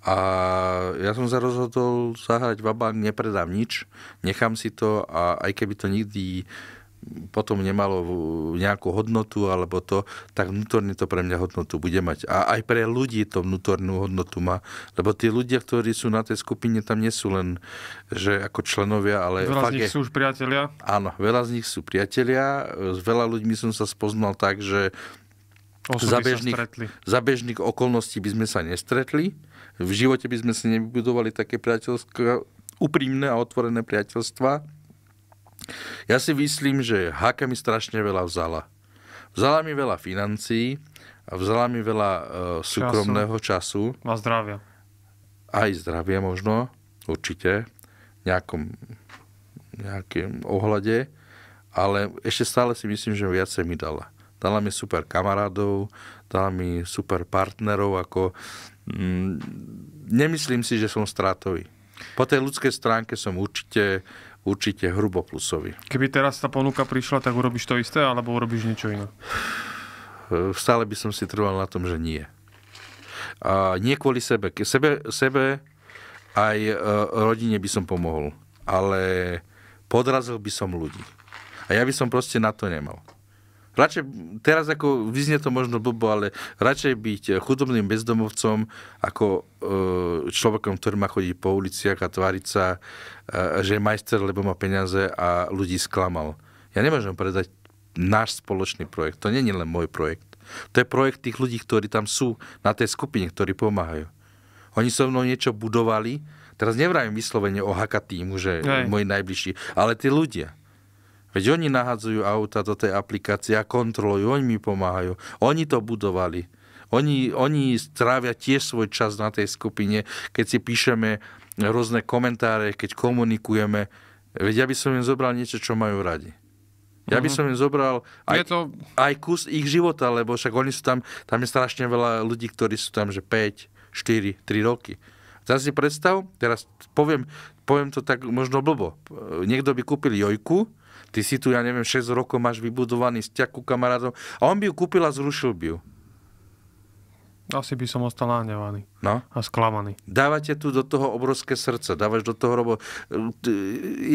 A ja som sa rozhodol zahrať Vabang, nepredám nič, nechám si to a aj keby to nikdy potom nemalo nejakú hodnotu alebo to, tak vnútorne to pre mňa hodnotu bude mať. A aj pre ľudí to vnútornú hodnotu má. Lebo tí ľudia, ktorí sú na tej skupine, tam nie sú len, že ako členovia, ale... Veľa fakt z nich je... sú už priatelia? Áno, veľa z nich sú priatelia. S veľa ľuďmi som sa spoznal tak, že za bežných, za bežných okolností by sme sa nestretli. V živote by sme si nevybudovali také priateľské, úprimné a otvorené priateľstva ja si myslím, že Haka mi strašne veľa vzala. Vzala mi veľa financií, vzala mi veľa e, súkromného času. času. A zdravia. Aj zdravie možno, určite, v nejakom, nejakom ohľade, ale ešte stále si myslím, že viacej mi dala. Dala mi super kamarádov, dala mi super partnerov, ako mm, nemyslím si, že som stratový. Po tej ľudskej stránke som určite určite hrubo plusový. Keby teraz tá ponuka prišla, tak urobíš to isté, alebo urobíš niečo iné? E, stále by som si trval na tom, že nie. A nie kvôli sebe. Sebe, sebe aj e, rodine by som pomohol, ale podrazil by som ľudí. A ja by som proste na to nemal radšej, teraz ako vyznie to možno blbo, ale radšej byť chudobným bezdomovcom ako e, človekom, ktorý má chodiť po uliciach a tváriť sa, e, že je majster, lebo má peniaze a ľudí sklamal. Ja nemôžem predať náš spoločný projekt. To nie je len môj projekt. To je projekt tých ľudí, ktorí tam sú na tej skupine, ktorí pomáhajú. Oni so mnou niečo budovali. Teraz nevrajím vyslovene o haka týmu, že Aj. moji najbližší, ale tí ľudia. Veď oni nahadzujú auta do tej aplikácie a kontrolujú, oni mi pomáhajú. Oni to budovali. Oni, oni strávia tiež svoj čas na tej skupine, keď si píšeme rôzne komentáre, keď komunikujeme. Veď ja by som im zobral niečo, čo majú radi. Ja by mhm. som im zobral aj, je to... aj kus ich života, lebo však oni sú tam, tam je strašne veľa ľudí, ktorí sú tam, že 5, 4, 3 roky. Teraz si predstav, teraz poviem, poviem to tak možno blbo. Niekto by kúpil jojku, ty si tu, ja neviem, 6 rokov máš vybudovaný vzťah ku kamarádom a on by ju kúpil a zrušil by ju. Asi by som ostal nahnevaný no? a sklamaný. Dávate tu do toho obrovské srdce, dávaš do toho robo... E,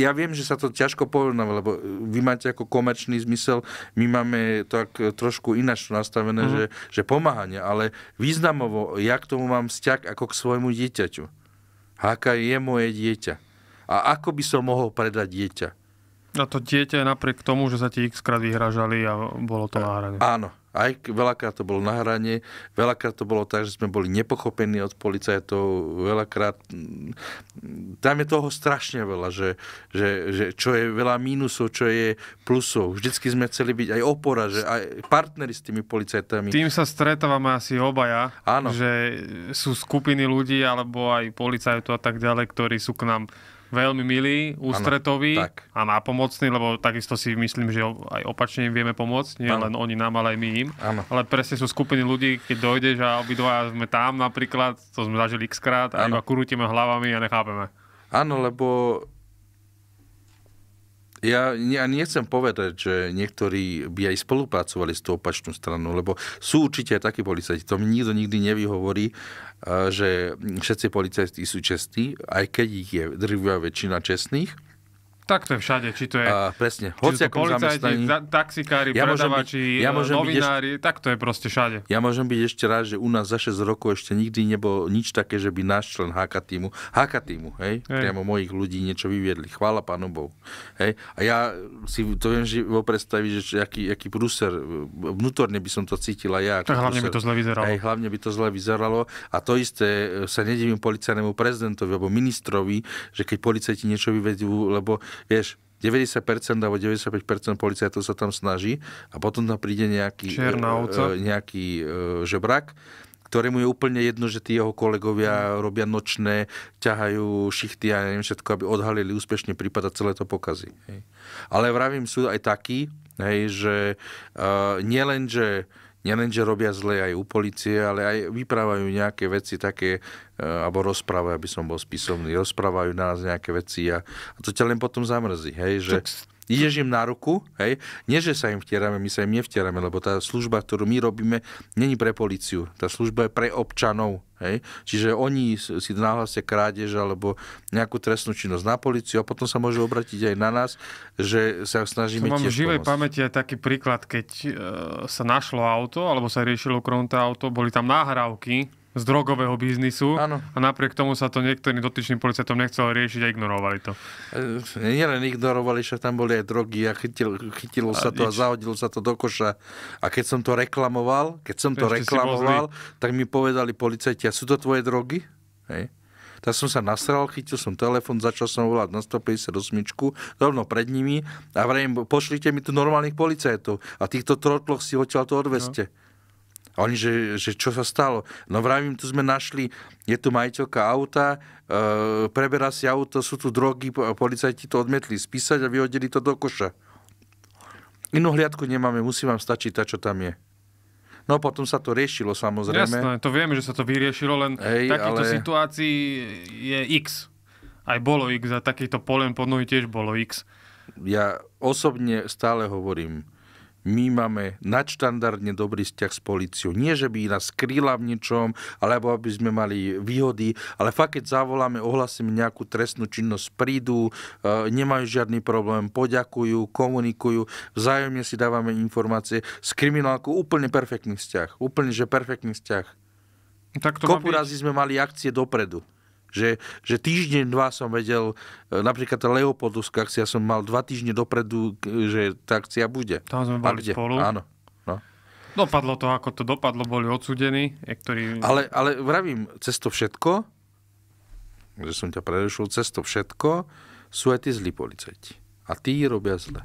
ja viem, že sa to ťažko porovnáva, no, lebo e, vy máte ako komerčný zmysel, my máme tak trošku ináč nastavené, mm. že, že pomáhanie, ale významovo, ja k tomu mám vzťah ako k svojmu dieťaťu. Aká je moje dieťa? A ako by som mohol predať dieťa? A no to dieťa napriek tomu, že sa ti x krát vyhražali a bolo to na hrane. Áno, aj veľakrát to bolo na hrane, veľakrát to bolo tak, že sme boli nepochopení od policajtov, veľakrát mm, tam je toho strašne veľa, že, že, že čo je veľa mínusov, čo je plusov. Vždycky sme chceli byť aj opora, že aj partneri s tými policajtami. Tým sa stretávame asi obaja, Áno. že sú skupiny ľudí alebo aj policajtov a tak ďalej, ktorí sú k nám veľmi milý, ústretový ano, tak. a nápomocný, lebo takisto si myslím, že aj opačne im vieme pomôcť, nie ano. len oni nám, ale aj my im. Ano. Ale presne sú skupiny ľudí, keď dojdeš a obidva sme tam napríklad, to sme zažili x krát a iba krútime hlavami a nechápeme. Áno, lebo ja, ani nechcem povedať, že niektorí by aj spolupracovali s tou opačnou stranou, lebo sú určite aj takí policajti. To mi nikto nikdy nevyhovorí, že všetci policajti sú čestní, aj keď ich je drvivá väčšina čestných tak to je všade, či to je... A, presne. Hoci ako policajti, taxikári, ja predavači, byť, ja e, novinári, ešte, tak to je proste všade. Ja môžem byť ešte rád, že u nás za 6 rokov ešte nikdy nebolo nič také, že by náš člen HK týmu, HK týmu, hej, hej. priamo mojich ľudí niečo vyviedli. Chvála pánu Bohu. Hej. A ja si to viem živo predstaviť, že aký, aký prúser, e, vnútorne by som to cítila ja. tak hlavne prúser. by to zle vyzeralo. Hej, hlavne by to zle vyzeralo. A to isté e, sa nedivím policajnému prezidentovi alebo ministrovi, že keď policajti niečo vyvedú, lebo vieš, 90% alebo 95% policajtov sa tam snaží a potom tam príde nejaký, e, e, nejaký e, žebrak, ktorému je úplne jedno, že tí jeho kolegovia robia nočné, ťahajú šichty a neviem všetko, aby odhalili úspešne prípad a celé to pokazí. Ale vravím, sú aj takí, hej, že uh, nielen, že uh, nielen, že robia zle aj u policie, ale aj vyprávajú nejaké veci také, e, alebo rozprávajú, aby som bol spisovný, rozprávajú nás nejaké veci a, a to ťa len potom zamrzí, hej, že... Tak Ideš im na ruku, hej? Nie, že sa im vtierame, my sa im nevtierame, lebo tá služba, ktorú my robíme, není pre policiu. Tá služba je pre občanov, hej? Čiže oni si nahlásia krádež alebo nejakú trestnú činnosť na policiu a potom sa môžu obratiť aj na nás, že sa snažíme to tiež Mám v živej pomôcť. pamäti aj taký príklad, keď e, sa našlo auto, alebo sa riešilo kronta auto, boli tam náhrávky z drogového biznisu ano. a napriek tomu sa to niektorým dotyčným policajtom nechcelo riešiť a ignorovali to. E, nielen ignorovali, však tam boli aj drogy a chytil, chytilo a sa to nič. a zahodilo sa to do koša. A keď som to reklamoval, keď som to Ešte reklamoval, tak mi povedali policajti, a sú to tvoje drogy? Hej. Tak som sa nasral, chytil som telefon, začal som volať na 158, rovno pred nimi a vrajím, pošlite mi tu normálnych policajtov a týchto trotloch si odtiaľ to odveste. No. A oni, že, že čo sa stalo? No vravím, tu sme našli, je tu majiteľka auta, e, preberá si auto, sú tu drogy, policajti to odmietli spísať a vyhodili to do koša. Inú hliadku nemáme, musí vám stačiť tá, čo tam je. No potom sa to riešilo samozrejme. Jasné, to vieme, že sa to vyriešilo, len v takýchto ale... situácii je x. Aj bolo x a takýchto polen pod nohy tiež bolo x. Ja osobne stále hovorím, my máme nadštandardne dobrý vzťah s policiou. Nie, že by nás skrýla v ničom, alebo aby sme mali výhody, ale fakt, keď zavoláme, ohlasíme nejakú trestnú činnosť, prídu, e, nemajú žiadny problém, poďakujú, komunikujú, vzájomne si dávame informácie. S kriminálkou úplne perfektný vzťah. Úplne, že perfektný vzťah. Tak to Kopu razy sme mali akcie dopredu. Že, že týždeň, dva som vedel, e, napríklad tá Leopoldovská akcia, som mal dva týždne dopredu, e, že tá akcia bude. Tam sme boli spolu. Áno. No. Dopadlo to, ako to dopadlo, boli odsudení. Niektorí... Ale, ale vravím, cez to všetko, že som ťa prerešil, cez to všetko sú aj tí zlí policajti. A tí robia zle.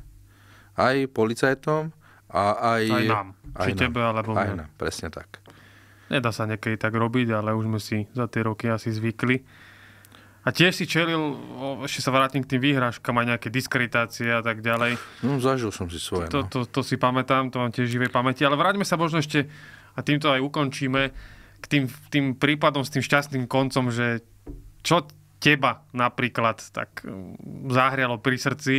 Aj policajtom, a aj... Aj nám. Aj Či nám. tebe, alebo... Aj nám, presne tak. Nedá sa niekedy tak robiť, ale už sme si za tie roky asi zvykli. A tiež si čelil, ešte sa vrátim k tým výhražkám, aj nejaké diskreditácie a tak ďalej. No, zažil som si svoje. To, to, no. to, to si pamätám, to mám tiež živej pamäti. Ale vráťme sa možno ešte, a týmto aj ukončíme, k tým, tým prípadom s tým šťastným koncom, že čo teba napríklad tak mm, zahrialo pri srdci,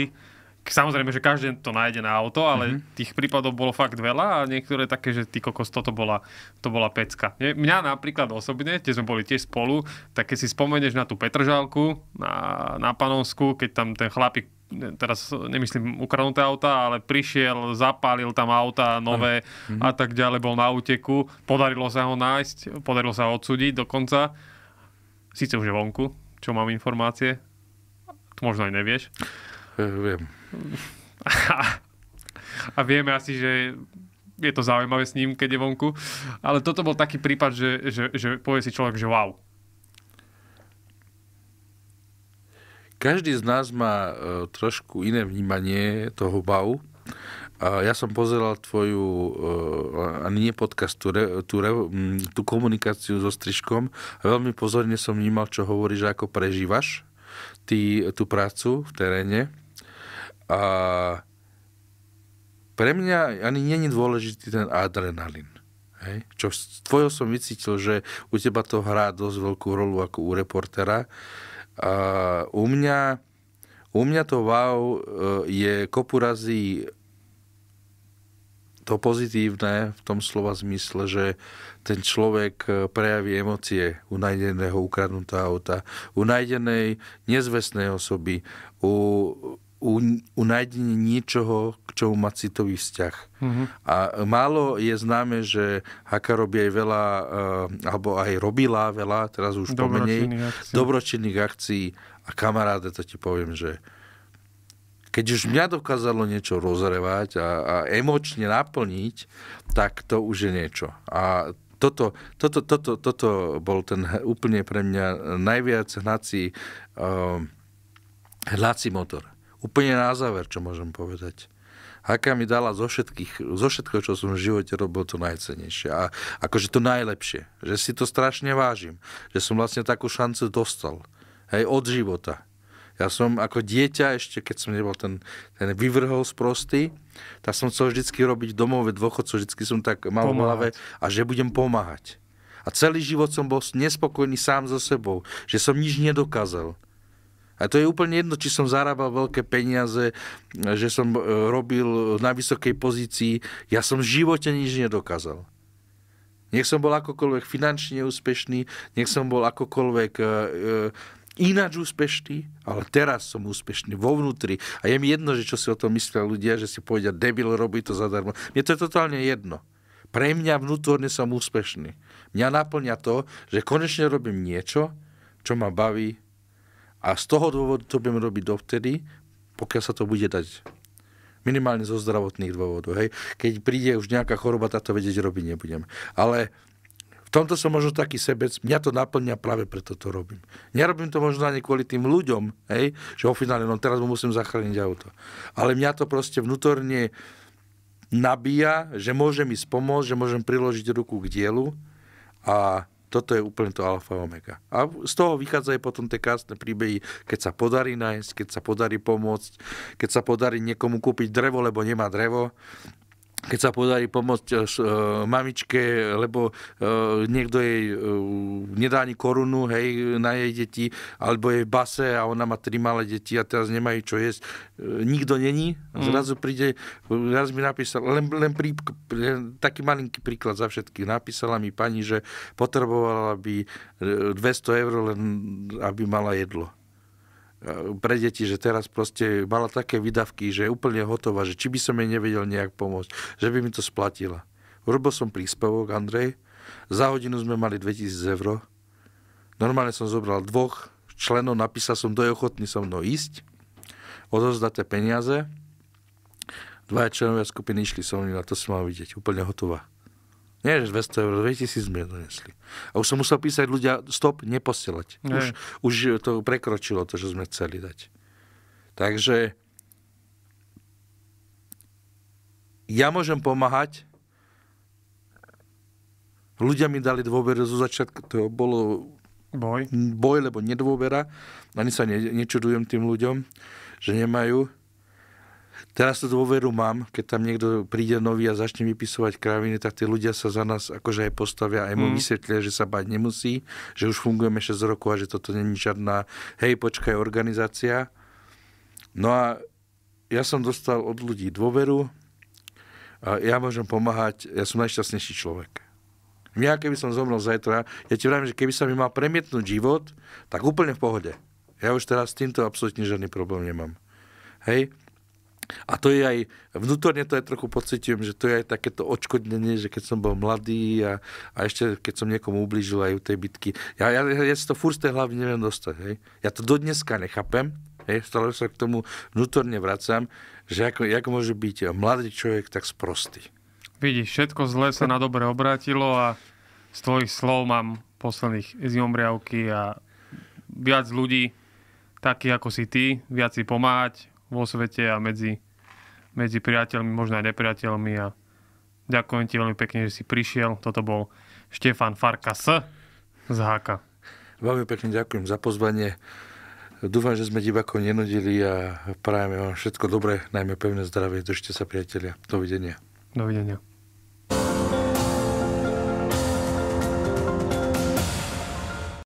Samozrejme, že každý to nájde na auto, ale mm-hmm. tých prípadov bolo fakt veľa a niektoré také, že ty kokos, toto bola, to bola pecka. Mňa napríklad osobne, tie sme boli tiež spolu, tak keď si spomenieš na tú Petržálku na, na Panovsku, keď tam ten chlapík teraz nemyslím ukradnuté auta, ale prišiel, zapálil tam auta nové mm-hmm. a tak ďalej, bol na úteku, podarilo sa ho nájsť, podarilo sa ho odsúdiť dokonca, Sice už je vonku, čo mám informácie, to možno aj nevieš. viem. A vieme asi, že je to zaujímavé s ním, keď je vonku. Ale toto bol taký prípad, že, že, že povie si človek, že wow. Každý z nás má uh, trošku iné vnímanie toho bavu. ja som pozeral tvoju, uh, ani nie podcast, tú, re, tú, re, tú komunikáciu so Striškom a veľmi pozorne som vnímal, čo hovoríš, ako prežívaš ty, tú prácu v teréne a pre mňa ani není dôležitý ten adrenalin. Hej? Čo z tvojho som vycítil, že u teba to hrá dosť veľkú rolu ako u reportera. A u mňa, u mňa to wow e, je kopu razy to pozitívne v tom slova zmysle, že ten človek e, prejaví emócie u najdeného ukradnutého auta, u najdenej nezvestnej osoby, u u nájdenie niečoho, k čomu má citový vzťah. Mm-hmm. A málo je známe, že Haka robí aj veľa, eh, alebo aj robila veľa, teraz už pomenej, akcií. dobročinných akcií. A kamaráde, to ti poviem, že keď už mňa dokázalo niečo rozrevať a, a emočne naplniť, tak to už je niečo. A toto, toto, toto, toto bol ten úplne pre mňa najviac hnací, uh, hnací motor úplne na záver, čo môžem povedať. Haka mi dala zo, všetkých, zo všetko, čo som v živote robil, to najcenejšie. A akože to najlepšie. Že si to strašne vážim. Že som vlastne takú šancu dostal. Hej, od života. Ja som ako dieťa, ešte keď som nebol ten, ten vyvrhol z prosty, tak som chcel vždy robiť domové dôchodcov, vždycky som tak mal v hlave a že budem pomáhať. A celý život som bol nespokojný sám so sebou, že som nič nedokázal. A to je úplne jedno, či som zarábal veľké peniaze, že som e, robil na vysokej pozícii. Ja som v živote nič nedokázal. Nech som bol akokoľvek finančne úspešný, nech som bol akokoľvek e, e, ináč úspešný, ale teraz som úspešný vo vnútri. A je mi jedno, že čo si o tom myslia ľudia, že si povedia, debil, robí to zadarmo. Mne to je totálne jedno. Pre mňa vnútorne som úspešný. Mňa naplňa to, že konečne robím niečo, čo ma baví, a z toho dôvodu to budeme robiť dovtedy, pokiaľ sa to bude dať. Minimálne zo zdravotných dôvodov. Hej. Keď príde už nejaká choroba, táto vedieť robiť nebudem. Ale v tomto som možno taký sebec, mňa to naplňa, práve preto to robím. Nerobím to možno ani kvôli tým ľuďom, hej, že o finále, no teraz mu musím zachrániť auto. Ale mňa to proste vnútorne nabíja, že môžem ísť pomôcť, že môžem priložiť ruku k dielu a toto je úplne to alfa omega. A z toho vychádzajú potom tie krásne príbehy, keď sa podarí nájsť, keď sa podarí pomôcť, keď sa podarí niekomu kúpiť drevo, lebo nemá drevo, keď sa podarí pomôcť eh, eh, mamičke, lebo eh, niekto jej nedá ani korunu hej, na jej deti, alebo je v base a ona má tri malé deti a teraz nemajú čo jesť. Nikto není. Mm. Zrazu príde, raz mi napísal, len, len, prí, len taký malinký príklad za všetky. Napísala mi pani, že potrebovala by 200 eur, len aby mala jedlo. E, pre deti, že teraz proste mala také výdavky, že je úplne hotová, že či by som jej nevedel nejak pomôcť, že by mi to splatila. Urobil som príspevok, Andrej, za hodinu sme mali 2000 eur. Normálne som zobral dvoch členov, napísal som, kto je ochotný so mnou ísť, odovzdať peniaze. Dvaja členovia skupiny išli so mnou, na to som mal vidieť, úplne hotová. Nie, že 200 eur, 2000 sme donesli. A už som musel písať ľudia, stop, neposielať. Už, už to prekročilo to, že sme chceli dať. Takže ja môžem pomáhať. Ľudia mi dali dôveru zo začiatku, to bolo boj, boj lebo nedôvera. Ani sa ne, nečudujem tým ľuďom, že nemajú. Teraz tú dôveru mám, keď tam niekto príde nový a začne vypisovať kraviny, tak tí ľudia sa za nás akože aj postavia, aj mu mm. vysvetlia, že sa bať nemusí, že už fungujeme 6 rokov a že toto není žiadna, hej, počkaj, organizácia. No a ja som dostal od ľudí dôveru a ja môžem pomáhať, ja som najšťastnejší človek. Ja keby som zomrel zajtra, ja ti vravím, že keby sa mi mal premietnúť život, tak úplne v pohode. Ja už teraz s týmto absolútne žiadny problém nemám. Hej? A to je aj, vnútorne to aj trochu pocitujem, že to je aj takéto odškodnenie, že keď som bol mladý a, a ešte keď som niekomu ublížil aj u tej bitky. Ja, ja, ja si to furt z tej hlavy neviem dostať. Hej. Ja to do dneska nechápem, hej. stále sa k tomu vnútorne vracam, že ako, ako môže byť mladý človek tak sprostý. Vidíš, všetko zlé sa na dobre obrátilo a z tvojich slov mám posledných zimomriavky a viac ľudí takých ako si ty, viac si pomáhať, vo svete a medzi, medzi priateľmi, možno aj nepriateľmi a ďakujem ti veľmi pekne, že si prišiel. Toto bol Štefan Farkas z Háka. Veľmi pekne ďakujem za pozvanie. Dúfam, že sme divákov nenudili a prajeme vám všetko dobré, najmä pevné zdravie. Držte sa, priatelia. Dovidenia. Dovidenia.